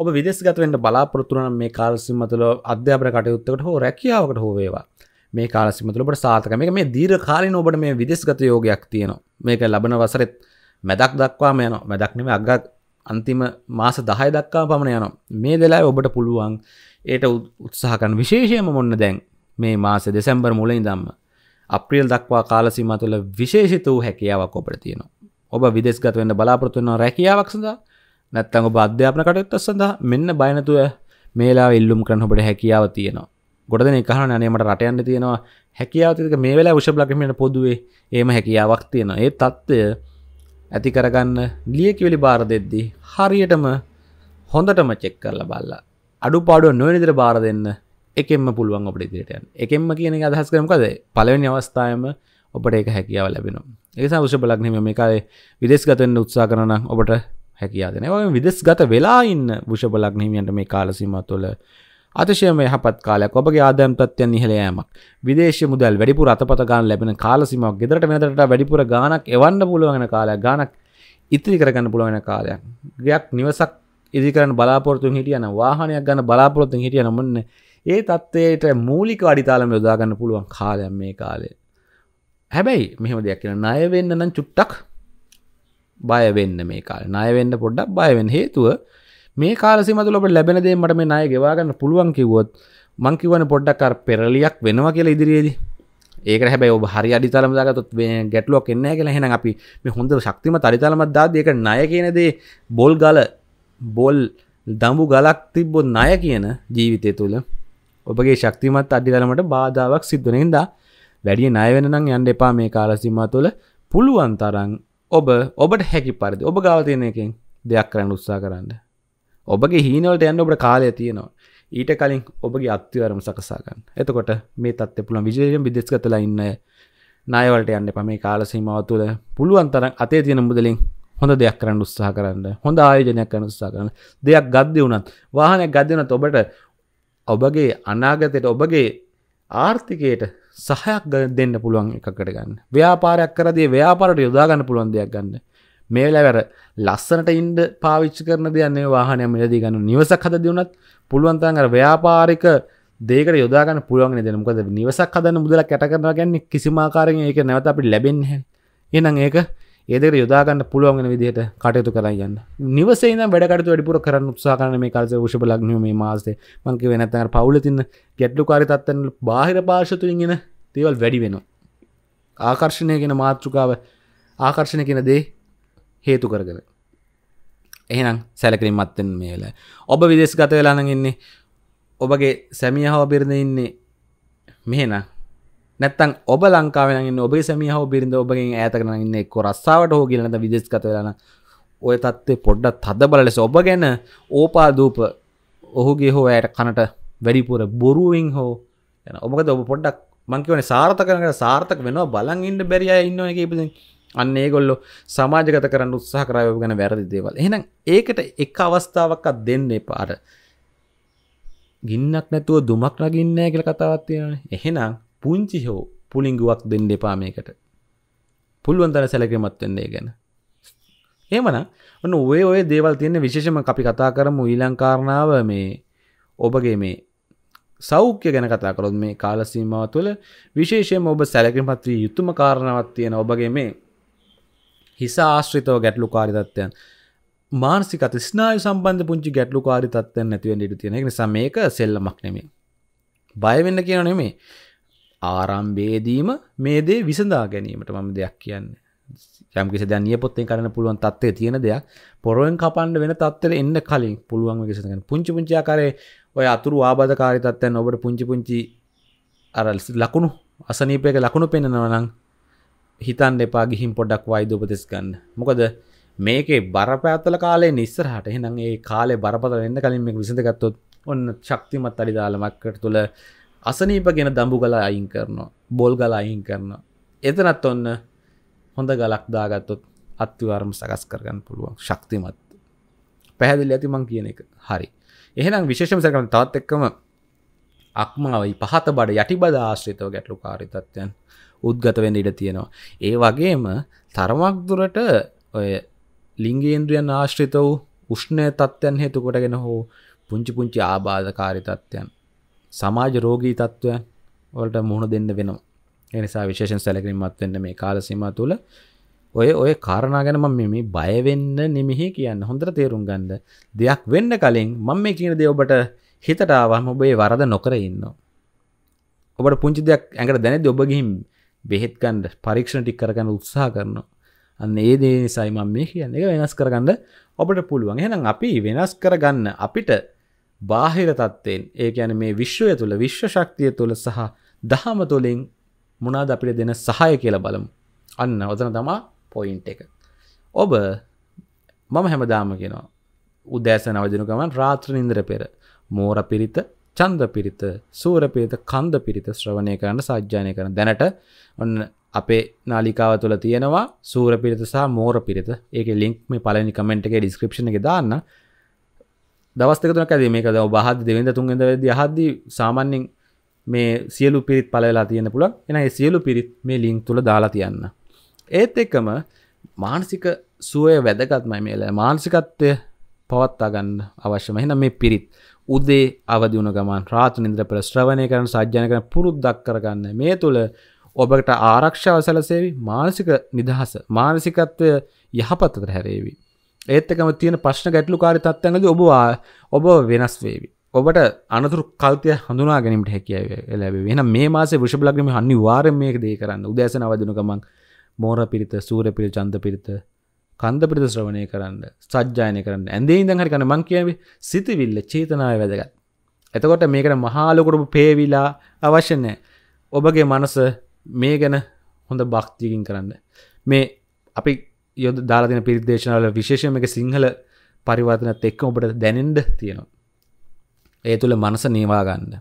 ඔබ විදෙස්ගතවෙන්ට බලාපොරතුරන මේ කාලසිම්මතුල අධ්‍යාපන කටයුත්තකට හෝ රැකියාවකට හෝවේවා මේ කාලසිම තුළට සාතක මේක මේ දීර කාලින ඔබට මේ විදෙස්ගත යෝගයක් තියෙනවා මේක ලබන වසරෙත් මැදක් දක්වාම යන මැදක්නම අගක් අන්තිම මාස දහය දක්කා පමණ යන මේ දෙලා ඔබට පුළුවන් ඒට උත්සාහකන් විශේෂයම මොන්න දැන් මේ මාස දෙසැම්බර් මුලයි දම්ම අප්‍රියල් දක්වා කාලසිම තුළ විශේෂිත වූ හැකියාවක් ඔබට තියෙනවා ඔබ විදෙස්ගත වෙන්න බලාපොරත්තුවන්න රැකියාවක් සඳහා නැත්තඟ බධ්‍යාපන කටයුත්ත සඳහා මෙන්න බයනතුව මේලා ඉල්ලුම් කරන ඔබට හැකියාව තියෙනවා ගොඩ නිකහන නෑමට රටයන්න තියෙනවා හැකියාවතික මේ වෙලා විෂ ලකමට පොදුවේ ඒම හැකියාවක් තියෙන ඒ තත්ත්වය ඇති කරගන්න ලියකිවෙලි බාර දෙද්දී හරියටම හොඳටම චෙක් කරල බල්ලා අඩු පාඩුව නොවනිදිර බාර දෙන්න එකෙම පුළුවන් ඔපට ඉදිරිටයන් එකෙම කියන අදහස් කරමකද පලවෙනි අවස්ථායම ඔපට ඒක හැකියාව ලැබෙනවා ඒසා විෂ බලක්නම මේකාේ විදෙස් ගතෙන් උත්සා කරන ඔබට හැකියාදන විදෙස් ගත වෙලා ඉන්න විෂ බලක්නහිමියන්ට මේ කාලසිම තුළ අතිශයම යහපත් කාලයක් ඔබගේ ආදායම් තත්ත්වයන් ඉහළ යෑමක් විදේශ මුදල් වැඩිපුර අතපත ගන්න ලැබෙන කාල සීමාවක් ගෙදරට වෙනදට වැඩිපුර ගාණක් එවන්න පුළුවන් වෙන කාලයක් ගාණක් ඉතිරි කරගන්න පුළුවන් වෙන කාලයක් ගයක් නිවසක් ඉදි කරන්න බලාපොරොත්තුෙන් හිටියන වාහනයක් ගන්න බලාපොරොත්තුෙන් හිටියන මොන්න ඒ තත්ත්වයට මූලික අඩිතාලම යොදා ගන්න පුළුවන් කාලයක් මේ කාලේ හැබැයි මෙහෙම දෙයක් කියන ණය වෙන්න නම් චුට්ටක් බය වෙන්න මේ කාලේ ණය වෙන්න පොඩ්ඩක් බය වෙන්න හේතුව මේ කාලසිම තුළ ඔබට ලැබෙන දේ මට මේ ණය ගෙවා ගන්න පුළුවන් කිව්වොත් මං කියවන පොඩ්ඩක් අර පෙරලියක් වෙනවා කියලා ඉදිරියේදී ඒක හැබැයි ඔබ හරි අඩිතලම දාගත්තොත් මේ ගැටලුවක් එන්නේ නැහැ කියලා එහෙනම් අපි මේ හොඳ ශක්තිමත් අඩිතලමක් දාද්දී ඒක ණය කියන දේ බෝල් ගල බෝල් දඹු ගලක් තිබ්බොත් ණය කියන ජීවිතය තුළ ඔබගේ ශක්තිමත් අඩිතලමට බාධාවක් සිද්ධ වෙන නිසා වැඩි ණය වෙන නම් යන්න එපා මේ කාල සීමාව තුළ පුළුවන් තරම් ඔබ ඔබට හැකි පරිදි ඔබ ගාව තියෙන එකෙන් දෙයක් කරන්න උත්සාහ කරන්න ඔබගේ හීනවලට යන්න ඔබට කාලය තියෙනවා ඊට කලින් ඔබගේ අත්තිවරම සකසාගන්න එතකොට මේ තත්ත පුළන් විජයෙන් විදෙස්ගතලා ඉන්න නයවලට යන්න පමේ කාලසීමාව තුළ පුළුවන් තරන් අතේ තියෙන මුදලින් හොඳ දෙයක් කරන්න උත්සාහ කරන්න හොඳ ආයෝජනයක් කරන උත්සා කරන්න දෙයක් ගද්‍ය වුණත් වාහනය ගද්‍යනත් ඔබට ඔබගේ අනාගතයට ඔබගේ ආර්ථිකයට සහයක් දෙන්න පුළුවන් එකකට ගන්න ව්‍යාපාරයක් කරදේ ව්‍යාපාරට යොදාගන්න පුළුවන් දෙයක් ගන්න මේලවැර ලස්සනට ඉන්ඩ පාවිච්චි කරන දයන්නේ වාහනය මිලදී ගන්න නිවසක් හද දියුණත් පුළුවන්තන් අර ව්‍යාපාරික දේක යොදාගන්න පුළුවන් දෙනමුකද නිවසක් හදන්න මුදල කැට කරන ගැන්නේ කිසිමාකාරෙන් ඒක නැවත අපි ලැබෙන්හ එනම් ඒක ඒදක යොදාගන්න පුළුවන්ගෙන විදිහට කටයුතු කරයන්න නිවසේ වැඩකට වැඩිපුර කරන්න උත්සාකරන මේ කාස ෂප ලක්නීම මාසේ මංකි වෙනත පවුලතින්න ගැට්ලු කාරිතත්තන බාහිර පාශතුරින්ගෙන දේවල් වැඩි වෙන. ආකර්ශණය ගෙන මාතෘකාව ආකර්ශණය කෙන දේ හේතු කරගෙන එහෙනම් සැලකිරින් මත්තෙන් මේල ඔබ විදේශ ගත වෙලානගන්නේ ඔබගේ සැමිය හව බිරඳ ඉන්නේ මෙහෙන නැත්තන් ඔබ ලංකාවෙනගන්න ඔබේ සැමිය හෝ බිරිඳ ඔබගේ ඇතකරනන්න එක්කො රස්සාාවට හෝ කියලනද විදේශ ගත වෙලාන ඔය තත්වේ පොඩ්ඩත් හද බලලෙස ඔබ ගැන ඕපාදූප ඔහුගේ හෝ ඇයට කනට වැඩිපුර බොරුවෙන් හෝ යන ඔබකද ඔබ පොඩ්ඩක් මංකිවන සාර්ථකනට සාර්ථක වෙනවා බලන් ඉන්න බැරියා ඉන්න එක ඉපදෙන් අන්න ඒගොල්ලො සමාජගත කරන්න උත්සාහ කරයෝ ගැන වැරදි දේවල් එහෙනම් ඒකට එක අවස්ථාවක්කත් දෙන්න පාර ගින්නක් නැතුව දුමක් නගින්නෑ කියල කතාවත්තියෙන එහෙනම් පුංචි හෝ පුලිංගුවක් දෙන්න එපා මේකට පුළුවන්තර සැලකමත් වෙන්නේ ගැන ඒමන ඔන්න ඔය ඔය දේවල් තියන්න විශේෂම අපි කතා කරමු ඊලංකාරණාව මේ ඔබගේ මේ සෞඛ්‍ය ගැන කතා කරොත් මේ කාලසීමාව තුළ විශේෂයෙන් ඔබ සැලකින් පත්වී යුතුම කාරණවත් තියෙන ඔබගේ මේ හිස ආශ්‍රිතව ගැටලු කාරිතත්වයන් මානසික තිස්නාය සම්බන්ධ පුංචි ගැටලු කාරිතත්වය නැතිවෙන් ඉඩ තියෙන නිසා මේක සෙල්ලමක් නෙමේ බයවෙන්න කියන නෙමේ ආරම්භේදීම මේදේ විසඳා ගැනීමට මම දෙයක් කියන්නේ යම්කිසි දැන් නියපොත්තෙන් කරන්න පුළුවන් තත්ත්වය තියෙන දෙයක් පොරොවෙන් කපන්න වෙන තත්ත්වෙට එන්න කලින් පුළුවන් විසඳගන්න පුංචි පුංචි ආකාරයේ ඔය අතුරු ආබාධකාරී තත්ත්වයන් ඔබට පුංචි පුංචි අර ලකුණු අසනීපයක ලකුණු පෙන්නනවා නම් හිතන් එපා ගිහින් පොඩක් වෛද උපදෙස් ගන්න මොකද මේකේ බරපඇත්තල කාලේ නිස්සරහට එහනම් ඒ කාලේ බරපතල එන්න කලින් මේ විසඳගත්තොත් ඔන්න ශක්තිමත් අඩි දාලමක්කට තුළ අසනීප ගෙන දම්බු ගලා අයින් කරනවා බොල් ගලා අයින් කරනවා එතනත් ඔන්න හොඳ ගලක් දාගත්තොත් අත්තිවාර්ම සකස් කරගන්න පුළුවන් ශක්තිමත් පැහැදිලි ඇති මං කියන එක හරි එහෙනම් විශේෂම සකම තාත් එක්කම අක්මාවයි පහත බඩ යටිබද ආශ්‍රිතව ගැටලු කාරිතත්වයන් උද්ගතවෙන්න ඉඩ තියෙනවා. ඒ වගේම තරමක්දුරට ඔය ලිංගේන්ද්‍රියන් ආශ්‍රිත වූ උෂ්ණය තත්ත්යන් හේතුකොටගෙන හෝ පුංචි පුංචි ආබාධකාරි තත්ත්යන් සමාජ රෝගී තත්ත්වයන් වලට මුහුණ දෙන්න වෙනවා. එනිසා විශේෂෙන් සැලකිරීමත් වෙන්න මේ කාල සීමාව තුළ ඔය ඔය කාරණා ගැන මම මේ බය වෙන්න නෙමෙයි කියන්නේ. හොඳට තේරුම් ගන්න. දෙයක් වෙන්න කලින් මම මේ කියන දේ ඔබට හිතට ආවම ඔබේ වරද නොකර ඉන්න. ඔබට පුංචි දෙයක් ඇඟට දැනෙද්දි ඔබ ගිහින් බෙහෙත් ගන්න පරීක්ෂණ ටික කරගන්න උත්සාහ කරනවා. අන්න ඒ දේ නිසායි මම මේ කියන්නේ. ඒක වෙනස් කරගන්න ඔබට පුළුවන්. එහෙනම් අපි වෙනස් කරගන්න අපිට බාහිර තත්ත්වයෙන් ඒ කියන්නේ මේ විශ්වය තුල විශ්ව ශක්තිය තුල සහ දහම තුලින් මොනවාද අපිට දෙන සහාය කියලා බලමු. අන්න ඔතන තමා පොයින්ට් එක. ඔබ මම හැමදාම කියනවා උදෑසන අවදින ගමන් රාත්‍රී නිින්දර පෙර මෝර පිරිත චන්ද පිරිත සූර පිරිත කන්ද පිරිත ශ්‍රවණය කරන්න සාජ්‍යානය කරන දැනට ඔන්න අපේ නාලිකාව තුළ තියෙනවා සූර පිරිත සහ මෝර පිරිත ඒක ලින්ක් මේ පලනි කමෙන්ට් එක ඩිස්ක්‍රපෂණ එක දාන්න දවස්තකතුන කැද මේක දව බහද දෙවෙන්ද තුන්ගෙද වෙද හද්දී සාමන්‍යෙන් මේ සියලු පිරිත් පලලා තියෙන පුළක් එන සියලු පිරිත් මේ ලිංක් තුළ දාලා තියන්න ඒත් එක්කම මානසික සුවය වැදගත්මයි මේල මානසිකත්වය පවත්තා ගන්න අවශ්‍යම එහෙනම් මේ පිරිත් උදේ අවදිුණ ගමන් රාතු නින්ද්‍ර පෙළ ශ්‍රවණය කරන සජ්‍යන කරන පුරුද්දක් කරගන්න මේ තුළ ඔබට ආරක්ෂාව සැලසේවි මානසික නිදහස මානසිකත්වය යහපත්තට හැරේවි. ඒත්තකම තියෙන ප්‍රශ්න ගැටලු කාරි තත්වැඟද ඔබවා ඔබ වෙනස් වේවි. ඔබට අනතුර කල්තය හඳුනා ගැනීමට හැකියාව ලැබේ වෙන මේ මාසේ විෂභලක්ම හනි වාරමයක දේ කරන්න උදෑසන අවදින ගමන් මෝර පිරිත සූර පිරි චන්ද පිරිත කන්දපිරිත ශ්‍රවණය කරන්න සජ්ජායනය කරන්න ඇඳේ ඉඳන් හරි කන මං කියන්නේ සිතවිල්ල චේතනාවේ වැදගත්. එතකොට මේකට මහාලොකුට පේවිලා අවශ්‍ය නැහැ. ඔබගේ මනස මේ ගැන හොඳ භක්තියකින් කරන්න. මේ අපි යොද දාලා දෙන පිරිදේශනවල විශේෂයෙන්ම එක සිංහල පරිවර්තනත් එක්ක ඔබට දැනෙන්න තියෙනවා. ඒ තුල මනස නේවා ගන්න.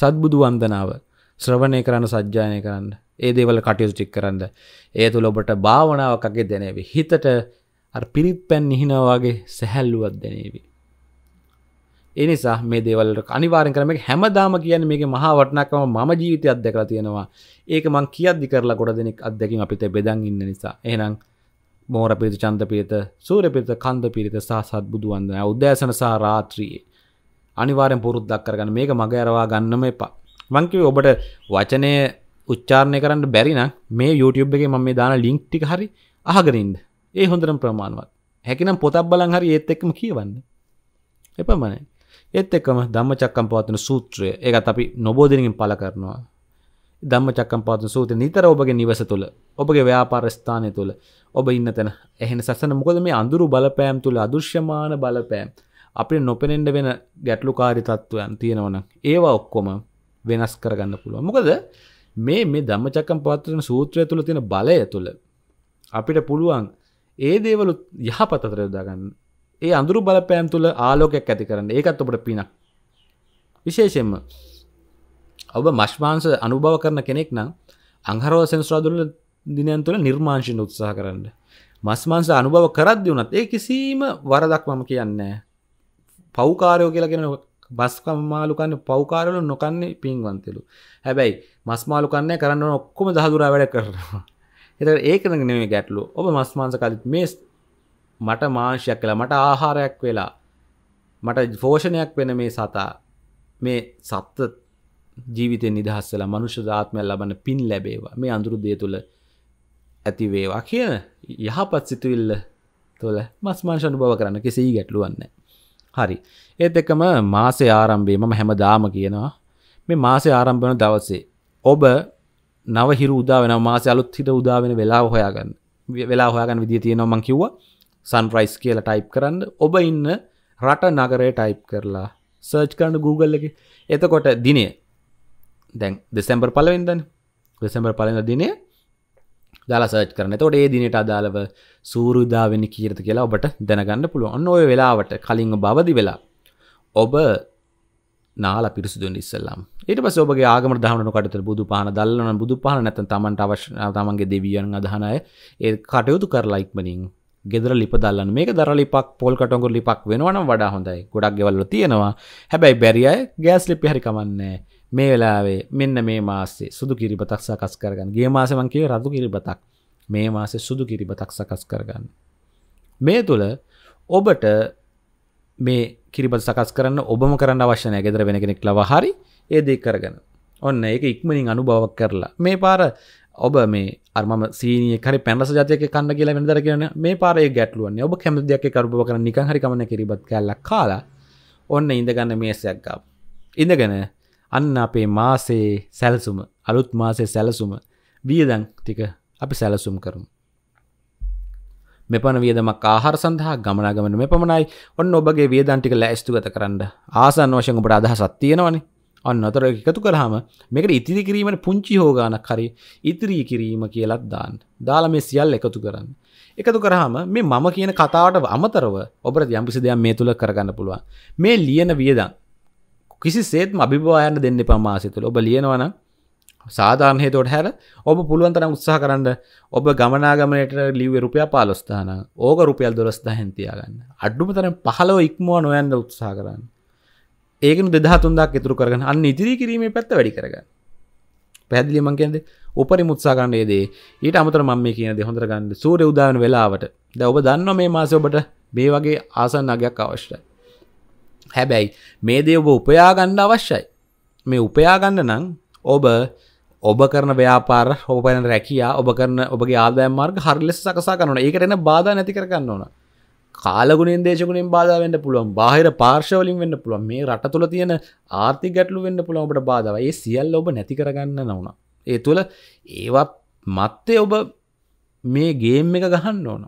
සත්බුදු වන්දනාව ශ්‍රවණය කරන්න සජ්ජායනය කරන්න ඒ දේවල කටයුස්ටික් කරන්න ඒ තුළ ඔබට භාවනාවකගේ දැනේවි හිතට පිරිත් පැන් නිහිනවාගේ සැහැල්ලුවත් දැනේවි. එනිසා මේ දෙවල්ට අනිවාරෙන් කරම හැමදාම කියන මේ මහා වටනකම මම ජීවිතය අත්දකලා තියෙනවා ඒක මං කියද්දි කරලා ගොඩ දෙනෙක් අත්දැකින් අපිත බෙදන් ඉන්න නිසා එහනම් මෝර පිරිත චන්ද පිරිත සූර පිරිත කන්ද පිරිත සාසත් බුදුුවන්දන උදෑසන සහ රාත්‍රයේ අනිවාරෙන් පුරුද්දක් කරගන්න මේක මග ඇරවා ගන්නම එපා මංකිව ඔබට වචනය උච්චාරණය කරන්න බැරින මේ YouTube එක ම මේ දාන ලිංක් ටික හරි අහගරින්ද ඒ හොඳරම් ප්‍රමාණවත් හැකිනම් පොතක් බලන් හරි ඒත් එක්ම කියවන්න එපමන ඒත් එක්කම දම්ම චක්කම් පවත්න සූත්‍රය ඒත් අපි නොබෝධනකින් පල කරනවා දම්ම චක්කම් පවත්න සූත්‍ර නිතර ඔබගේ නිවස තුළ ඔබගේ ව්‍යාපාරස්ථානය තුළ ඔබ ඉන්න තැන එහෙන සසන මොකද මේ අඳුරු බලපෑම් තුළ අදෘශ්‍යමාන බලපෑම් අපි නොපෙනෙන්ඩ වෙන ගැටලු කාරි තත්ත්වයන් තියෙනවන ඒවා ඔක්කොම වෙනස් කරගන්න පුළුව මොකද මේ මේ ධම්මචක්කම් පවත්වන සූත්‍රය තුළ තියෙන බලය තුළ අපිට පුළුවන් ඒ දේවලු යහපතතර යොදාගන්න ඒ අඳුරු බලපෑම් තුළ ආලෝකයක් ඇති කරන්න ඒකත් ඔබට පිනක් විශේෂයෙන්ම ඔබ මශ්මාංස අනුභව කරන කෙනෙක් නම් අංහරෝ සෙන්ස්රාදුල දිනයන් තුළ නිර්මාංශයෙන් උත්සාහ කරන්න මස්මාංස අනුභව කරද්දි වුණත් ඒ කිසිීම වරදක් මම කියන්නේ පව්කාරයෝ කියලා කෙනෙක් බස්කම් මාලුකන්න පව්කාරලු නොකන්නේ පින්වන්තලු හැබැයි මස් මාලුකන්න කරන්න ඔක්කොම දහදුරා වැඩ කරනවා එත ඒකන නෙේ ගැටලු ඔබ මස්මාන්ස කලිත් මේස් මට මාංශයක් කලා මට ආහාරයක් වෙලා මට පෝෂණයක් වෙන මේ සතා මේ සත්ත ජීවිත නිදහස්සල මනුෂ්‍ය ධාත්මය ලබන පින් ලැබේවා මේ අඳුරු දේ තුළ ඇතිවේවා කියන යහපත් සිතුවිල්ල තුළ මස්මාංශණු බව කරන්න කෙසෙහි ගැටලුවන්නේ හරි ඒත් එකම මාසේ ආරම්භේ මම හැමදාම කියනවා මේ මාසේ ආරම්භ වෙන දවසේ ඔබ නව හිරු උදා වෙන මාසේ අලුත් හිර උදා වෙන වෙලාව හොයාගන්න වෙලා හොයාගන්න විදිය තියෙනවා මං කිව්වා සන්ප්‍රයිස් කියලා ටයිප් කරන්න ඔබ ඉන්න රට නගරය ටයිප් කරලා සර්ච් කරන්න Google එක එතකොට දිනේ දැන් දෙසැම්බර් පලවෙෙන්දන්න දෙසැම්බර් පලන දිනේ දාලා සර්ච් කරන තොට ඒ දිනට අදාළව සූරුදාවෙන්න කීරත කියලා ඔබට දැනගන්න පුළුවන් ඔය වෙලාවට කලින් බවදි වෙලා ඔබ නාලා පිරිසුදුන් ඉස්සල්ලාම් ඊට පස්සේ ඔබගේ ආගම දහමන කටතර බුදු පහන දල්ලන බුදු පහන නැත්නම් Tamanට අවශ්‍ය තමන්ගේ දෙවියන් අදහන අය ඒ කටයුතු කරලා ඉක්මනින් ගෙදර ලිප දල්ලන්න මේක දර ලිපක් පොල් කටොඟු ලිපක් වෙනවනම් වඩා හොඳයි ගොඩක් ගෙවල්ල තියෙනවා හැබැයි බැරි අය ගෑස් ලිපි හරි කමන්නේ නැහැ මේ වෙලාවේ මෙන්න මේ මාසේ සුදු කිරිබතක් සකස් කරගන්න ගේ මාසමන් කිය රදු කිරිබතක් මේ මාසෙ සුදු කිරිබතක් සකස් කරගන්න. මේ තුළ ඔබට මේ කිරිබත් සකස් කරන්න ඔබම කරන්න අවශ්‍යනය ගෙදර වෙන කෙනෙක් ලව හරි ඒදේ කරගන්න ඔන්න ඒක ඉක්මනින් අනුභවක් කරලා මේ පාර ඔබ මේ අර්ම සීනය කර පැනස ජතයක කන්න කියලා වෙනදර කියන මේ පාරය ගැටලුවන්නේ ඔබ කැමදයක් කරුව කර නිකහරිකමන කිරිබත් කැල්ල කාලා ඔන්න ඉඳගන්න මේසයක් ගාව. ඉඳගැන අන්න අපේ මාසේ සැලසුම අලුත් මාසේ සැලසුම වියදන් ටික අපි සැලසුම් කරමු. මෙපන වියදමක් ආහාර සඳහා ගමනාගමන මෙ පමණයි ඔන්න ඔබගේ වියදන්ටික ලෑස්තුගත කරන්න ආසන් වශයෙන් ඔබට අදහසත් තියෙනවනේ ඔන්න අතර එකතු කරහම මේකට ඉතිරි කිරීමට පුංචි හෝගානක් හරි ඉතිරී කිරීම කියලත් දාන්න දාලා මේ සියල් එකතු කරන්න එකතු කරහම මේ මම කියන කතාවට අමතරව ඔබට යම්පිසි දෙයක් මේ තුළ කරගන්න පුළුවන් මේ ලියන වියදන් කිසි සේත්ම අභිවායන්න දෙන්න පමාසිතුල ඔබ ලියනවන සාධානයතොට හැර ඔබ පුළුවන්තන උත්සාහ කරන්න ඔබ ගමනාගමනයට ලිව රුපිය පාලොස්ථාන ඕක රුපියල් දොස්ථ හැතියාගන්න අඩ්ඩුම තරම් පහලව ඉක්මවා නොයන්ද උත්සා කරන්න ඒකන දෙදහතුන්දක් ඉතුරු කරගන්න අන්න ඉදිරි කිරීමේ පැත්ත වැඩි කරගන්න පැදිලිමං කියද උපරි මුත්සාකණ්ඩේ දේ ඊට අමතර මම කියන දෙ හොඳරගන්න සූර උදාන වෙලාවට ද ඔබ දන්න මේ මාස ඔබට මේ වගේ ආසන් අගයක් අවශ්‍යයි හැබැයි මේ දේ ඔබ උපයාගන්න අවශ්‍යයි මේ උපයාගන්න නම් ඔබ ඔබ කරන ව්‍යාපාර ඔබ පැන රැකයා ඔබ කරන ඔබගේ ආදෑම් මාර්ග හරිලෙස සකසා කරන ඒකටන බාධ නැති කරගන්න ඕන කාලගුණෙන් දේශගුණෙන් බාධාවෙන්ට පුළුවන් බාහිර පාර්ශවලින් වෙන්න පුළුවන් මේ රට තුළ තියෙන ආර්ථි ගැටලු වෙන්න පුළුවන් ඔබට බාධාව ඒ සියල්ල ඔබ නැති කරගන්න නවුණ ඒ තුළ ඒවත් මත්තේ ඔබ මේ ගේම් එක ගහන්න ඕන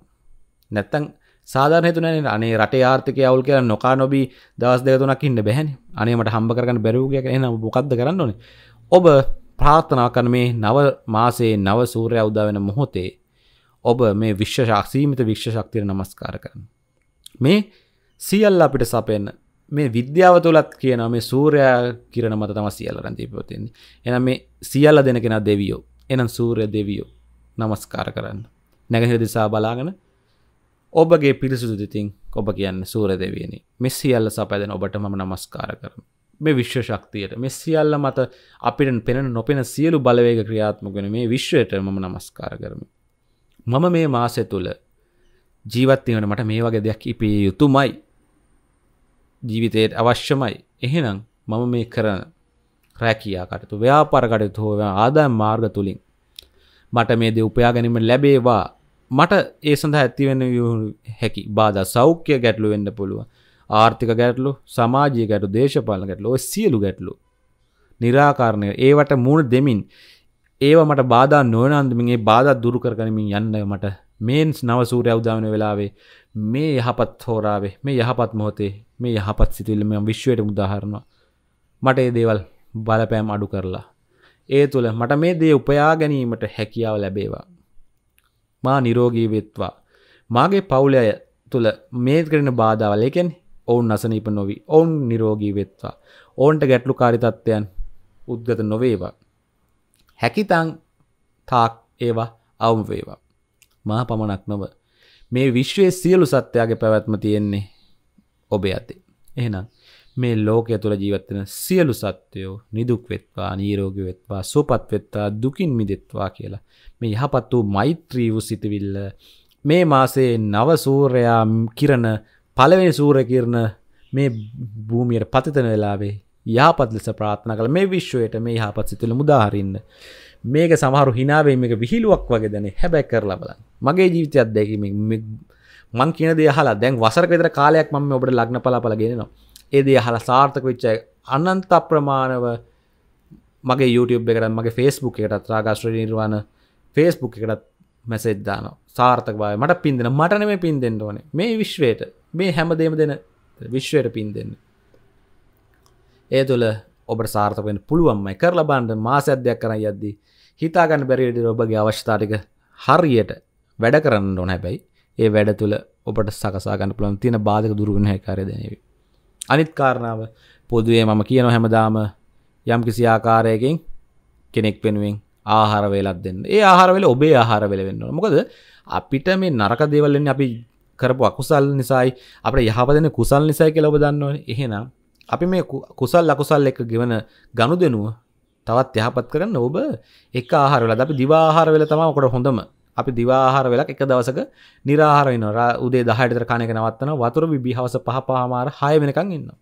නැත්තං සාධන හතුන අනේ රට ආර්ථක අවුල් කියල නොකා නොබී දවස් දෙතුනක් ඉන්න බැහැනි අනේමට හම්බ කරන්න බැරූගයක් එන බොකක්ද කරන්න ඕනේ ඔබ ප්‍රාර්ථනා කරන මේ නව මාසේ නව සූරය අවදා වෙන මොහොතේ ඔබ මේ විශ්ව ශක්ෂීමිත විශ්ව ශක්තිර නමස්කාර කරන මේ සියල්ල අපිට සපෙන් මේ විද්‍යාව තුළත් කියන මේ සූරයා කිරන මත තම සියල්ල රැතිපවතින්නේ එන මේ සියල්ල දෙන කෙන දෙවියෝ එනම් සූරය දෙවියෝ නමස්කාර කරන්න නැගහිර දිසා බලාගෙන ඔබගේ පිරිසුදු දෙතින් ඔබ කියන්න සූර දෙවියනි මෙස්සිියල්ල සපැදන ඔබට ම නමස්කාර කරම මේ විශ්ව ශක්තියට මෙස්සිියල්ල මත අපිට පෙන නොපෙන සියලු බලවේග ක්‍රියාත්මගෙන මේ විශ්වයට ම නමස්කාර කරම මම මේ මාසය තුළ ජීවත්තිවන මට මේ වගේ දෙයක් ඉපිය යුතුමයි ජීවිතයට අවශ්‍යමයි එහෙනම් මම මේ කරන රැකයාකටතු ව්‍යාපරකටතු හෝ ආදාය මාර්ග තුළින් මට මේ දෙ උපයා ගැනීම ලැබේවා මට ඒ සඳ ඇතිවෙන්න හැකි බාධ සෞඛ්‍ය ගැටලු වෙන්න පුළුව ආර්ථික ගැටලු සමාජය ගැටු දේශපාලන ගැටලු සියලු ගැටලු නිරාකාරණය ඒවට මුණ දෙමින් ඒව මට බාධ නොනන්දමින්ගේ බාධ දුරු කරගනමින් යන්න මට මේන්ස් නවසූර අවධාවන වෙලාවේ මේ යහපත් හෝරාවේ මේ යහපත් මොහොතේ මේ යහපත් සිතුල්ලම විශ්වයට මුදාහරනවා මට ඒ දේවල් බලපෑම් අඩු කරලා ඒ තුළ මට මේ දේ උපයා ගැනීමට හැකියාව ලැබේවා මා නිරෝගී වෙත්වා. මාගේ පවුල අය තුළ මේ කරන බාධාවල එකෙන් ඔවුන් අසනීප නොවී ඔවුන් නිරෝගී වෙත්වා. ඔවුන්ට ගැටලු කාරිතත්වයන් උද්ගත නොවේවා. හැකිතං තාක් ඒවා අවම වේවා. මා පමණක් නොව මේ විශ්වයේ සියලු සත්‍යයාගේ පැවැත්ම තියෙන්නේ ඔබේ අතේ. එහෙනම් මේ ලෝකය තුළ ජීවත්වෙන සියලු සත්වයෝ නිදුක් වෙත්වා නීරෝග වෙත්වා සුවපත් වෙත්වා දුකින් මිදෙත්වා කියලා මේ යහපත් වූ මෛත්‍රී වූ සිතවිල්ල මේ මාසේ නවසූරයා කිරණ පළවෙනි සූර කිරණ මේ භූමියට පතිතන වෙලාවේ යහපත් ලෙස ප්‍රාත්න කළ මේ විශ්වයට මේ යහපත් සිතුළ මුදාහරන්න මේක සමහරු හිනාවේ මේක විහිලුවක් වගේ දැන හැබැ කරලා බලන්න මගේ ජීවිතයක් දැකීම මං කියනද හලා දැන් වසර පෙතර කාලයක් මම ඔබට ලග්න පලාපලගෙනවා ඒදේ හල සාර්ථක විච්චයි අනන්ත ප්‍රමාණව මගේ YouTube එකට මගේ ෆස්බුක් එකටත් රාගශ්‍ර නිර්වාණ ෆස්බුක් එකටත් මැසෙද්දාන සාර්ථක බය මට පින්දෙන මටන මේ පින් දෙන්න ඕන මේ විශ්වයට මේ හැමදේම දෙන විශ්වයට පින් දෙන්න ඒ තුළ ඔබ සාර්ථකෙන් පුළුවන්මයි කර ලබන්ඩ මාසයද්‍යයක් කරන යද්දී හිතාගන්න බැරිඩ ඔබගේ අවශ්‍යතාටික හරියට වැඩ කරන්න ඕන හැබැයි ඒ වැඩ තුළ ඔබට සකසාගන්න පුළන් තියෙන බාධක දුරුණ හැකාරය දැනවේ අනිත් කාරණාව පොදුවේ මම කියන හැමදාම යම් කිසි ආකාරයකින් කෙනෙක් වෙනුවෙන් ආහාර වේලක් දෙන්න. ඒ ආහාර වේල ඔබේ ආහාර වේල වෙන්න ඕන. මොකද අපිට මේ නරක දේවල් වෙන්නේ අපි කරපු අකුසල් නිසායි අපිට යහපත වෙන කුසල් නිසායි කියලා ඔබ දන්නවනේ. එහෙනම් අපි මේ කුසල් අකුසල් එක්ක ගෙවන ගනුදෙනුව තවත් යහපත් කරන්න ඔබ එක ආහාර වේලද අපි දිවා ආහාර වේල තමයි ඔකට හොඳම. අපි දිවාහාර වෙලක් එක දවසක නිරාහාර වෙනවා උදේ 10ට විතර කණ එක නවත්තන වතුර බිබි හවස 5 5මාර 6 වෙනකන් ඉන්නවා.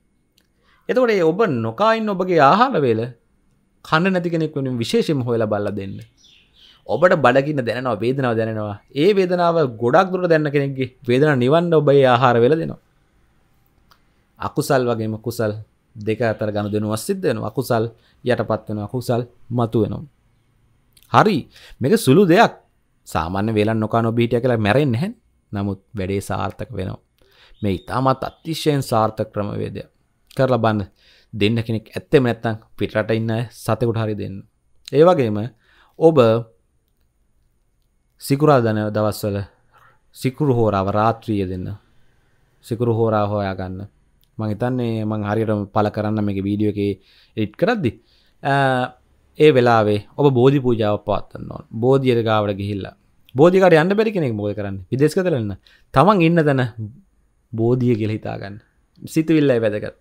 එතකොට ඒ ඔබ නොකා ඉන්න ඔබගේ ආහාර වේල කන්න නැති කෙනෙක් වෙනුවෙන් විශේෂයෙන්ම හොයලා බලලා දෙන්න. ඔබට බඩකින්න දැනවා වේදනාව දැනවා ඒ වේදනාව ගොඩක් දුර දැන්න කෙනෙක්ගේ වේදන නිවන්න ඔබයි ආහාර වෙල දෙනවා. අකුසල් වගේම කුසල් දෙක අතර ගණ දෙනු අස්සිද්ධ වෙන අකුසල් යටපත් වෙන අකුසල් මතු වෙනවා. හරි මේක සුළු දෙයක් සාමාන්‍ය වෙලන් නොකා නොබිහිටිය කියලා මැරෙන්නේ නැහැ. නමුත් වැඩේ සාර්ථක වෙනවා. මේ ඉතාමත් අතිශයෙන් සාර්ථක ක්‍රමවේදය. කරලා බලන්න දෙන්න කෙනෙක් ඇත්තෙම නැත්තම් පිටරට ඉන්න සතෙකුට හරි දෙන්න. ඒ වගේම ඔබ සිකුරාදා දවස්වල සිකුරු හෝරාව රාත්‍රිය දෙන්න. සිකුරු හෝරා හොයා ගන්න. මං හිතන්නේ මං හරියට පළ කරන්න මේක වීඩියෝ එකේ එඩිට් කරද්දි ඒ වෙලාවේ ඔබ බෝධි පූජාව පවත්වන්න ඕන බෝධියට ගාවට ගිහිල්ලා බෝධිකට යන්න බැරි කෙනෙක් මොකද කරන්න විදේශගතලන්න තමන් ඉන්න තැන බෝධිය කියලා හිතාගන්න සිතුවිල්ලයි වැදගත්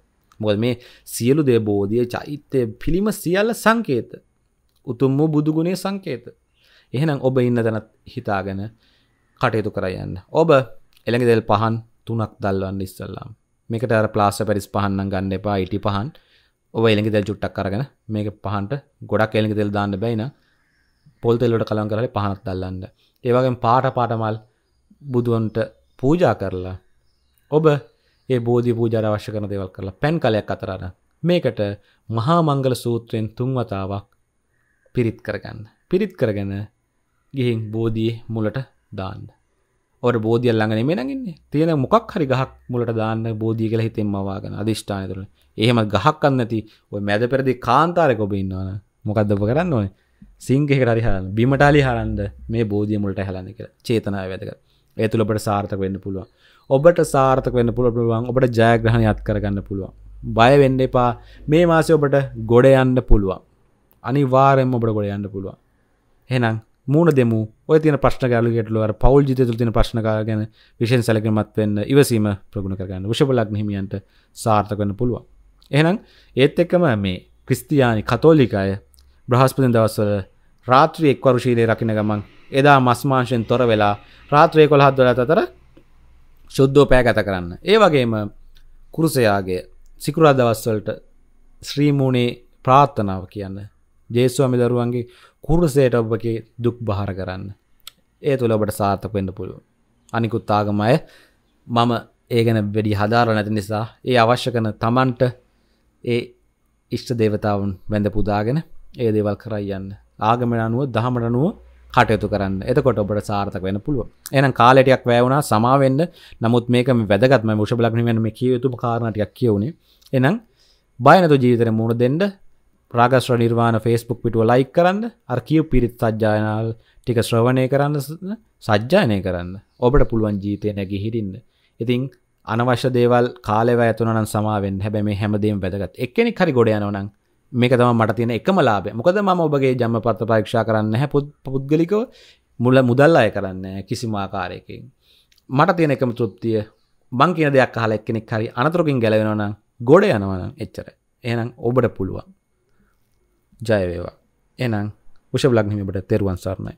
මොකද මේ සියලු දේ බෝධිය චෛත්‍යය පිළිම සියල්ල සංකේත උතුම් වූ බුදුගුණේ සංකේත එහෙනම් ඔබ ඉන්න තැනත් හිතාගෙන කටයුතු කරයන්න ඔබ එළඟ දෙල් පහන් තුනක් දල්වන්න ඉස්සල්ලාම් මේකට අර ප්ලාස්ස පැරිස් පහන්නම් ගන්න එපා ඉටි පහන් ඔබ එළඟ තෙල් චුට්ටක් අරගෙන මේක පහන්ට ගොඩක් එළඟ තෙල් දාන්න බැයින පොල් තෙල්ලට කලම් කරලා පහනක් දැල්ලන්න. ඒ වගේම පාට පාටමල් බුදුන්ට පූජා කරලා ඔබ ඒ බෝධි පූජාවට අවශ්‍ය කරන දේවල් කරලා පෑන් කලයක් අතර අරන් මේකට මහා මංගල සූත්‍රයෙන් තුන් වතාවක් පිරිත් කරගන්න. පිරිත් කරගෙන ගිහින් බෝධියේ මුලට දාන්න. ඔට බෝධිය ල්ලඟන මේ නගන්නේ තියෙන මොකක් හරි ගහක් මුලට දාන්න බෝධිය කියලා හිතෙන් මවාගෙන අධිෂ්ඨාන තුළ එහෙම ගහක් අන්නති ඔය මැද පෙරදි කාන්තාරක ඔබ ඉන්නවන මොකක්දප කරන්න ඕන සිංහෙක රරි හරන්න බිමටාලි හරන්ද මේ බෝධිය මුලට හැලන්න කියලා චේතනාව වැදක ඒ තුළබට සාර්ථක වෙන්න පුළුවන් ඔබට සාර්ථක වෙන්න පුළ පුළුවන් ඔබට ජයග්‍රහණ අත් කරගන්න පුළුවන් බය වෙන්න එපා මේ මාසය ඔබට ගොඩ යන්න පුළුවන් අනි වාරෙන් ඔබට ගොඩ යන්න පුළුවන් හෙනම් මූුණ දෙමු ඔය තින ප්‍රශ්න ගලගෙටලුව පවල් ජිත තුළ තින ප්‍රශ්නකා ගැන විශෂෙන් සැලකමත් වෙන්න ඉවසීම ප්‍රගුණ කරගන්න විෂබලක් හිමියන්ට සාර්ථක වන්න පුළුවන්. එහෙනම් ඒත් එක්කම මේ ක්‍රිස්තියානි කතෝලිකාය බ්‍රහස්පතින් දවස්වල රාත්‍රී එක්වරුශීලය රකින ගමන් එදා මස්මාංශයෙන් තොර වෙලා රාත්‍රය කොළහත් දොලත් අතර ශුද්ධෝ පෑ ගත කරන්න. ඒ වගේම කුරුසයාගේ සිකුරා දවස්වලට ශ්‍රීමූුණේ ප්‍රාර්ථනාව කියන්න ජේස්වාමි දරුවන්ගේ කුරුසයට ඔබගේ දුක් භාර කරන්න ඒ තුළ ඔබට සාර්ථක වෙන්න පුළුව අනිකුත් ආගමය මම ඒ ගැන වැඩි හදාර නැති නිසා ඒ අවශ්‍ය කන තමන්ට ඒ ඉෂ්ට දේවතාවන් වැඳ පුදාගෙන ඒ දේවල් කරයි යන්න ආගමෙන අනුව දහමට අනුව කටයුතු කරන්න එතකොට ඔබට සාර්ථක වෙන පුළුව එනම් කාලටයක් වැෑවුණා සමාවෙන්න නමුත් මේක වැදගත්ම ෂබලක්නි වන මේ කිය යුතු කාරණටයක් කියවුණේ එනම් බයනතු ජීවිතර මුණ දෙෙන්ඩ ප්‍රාගස්්‍ර නිර්වාණ ෆස්බුක් පිටුව ලයි කරන්න අර කියව් පිරිත් සජ්ජායනල් ටික ශ්‍රවණය කරන්න සජ්ජායනය කරන්න ඔබට පුළුවන් ජීතය නැගි හිටින්න ඉතිං අනවශ්‍ය දේවල් කාලව ඇතුනන් සමාවෙන් හැබැ මේ හැමදීම වැදගත් එක්කෙනෙ හරි ගොඩයනවනම් මේක තම මට තියෙන එකම ලාබේ මොකද ම ඔබගේ ජම්ම පත්ත පරීක්ෂා කරන්න හැ පුද්ගලිකව මුල මුදල් අය කරන්න කිසිම ආකාරයකින් මට තියෙන එකම තෘප්තිය බං කියන දෙයක් කාල එක්කෙනෙක් හරි අනතුරකින් ගැලවෙනවනම් ගොඩ යනවනම් එච්චර එහනම් ඔබට පුළුවන් ජයවේවා එනං විෂ ලක්නිමට තෙරුවන් සරණයි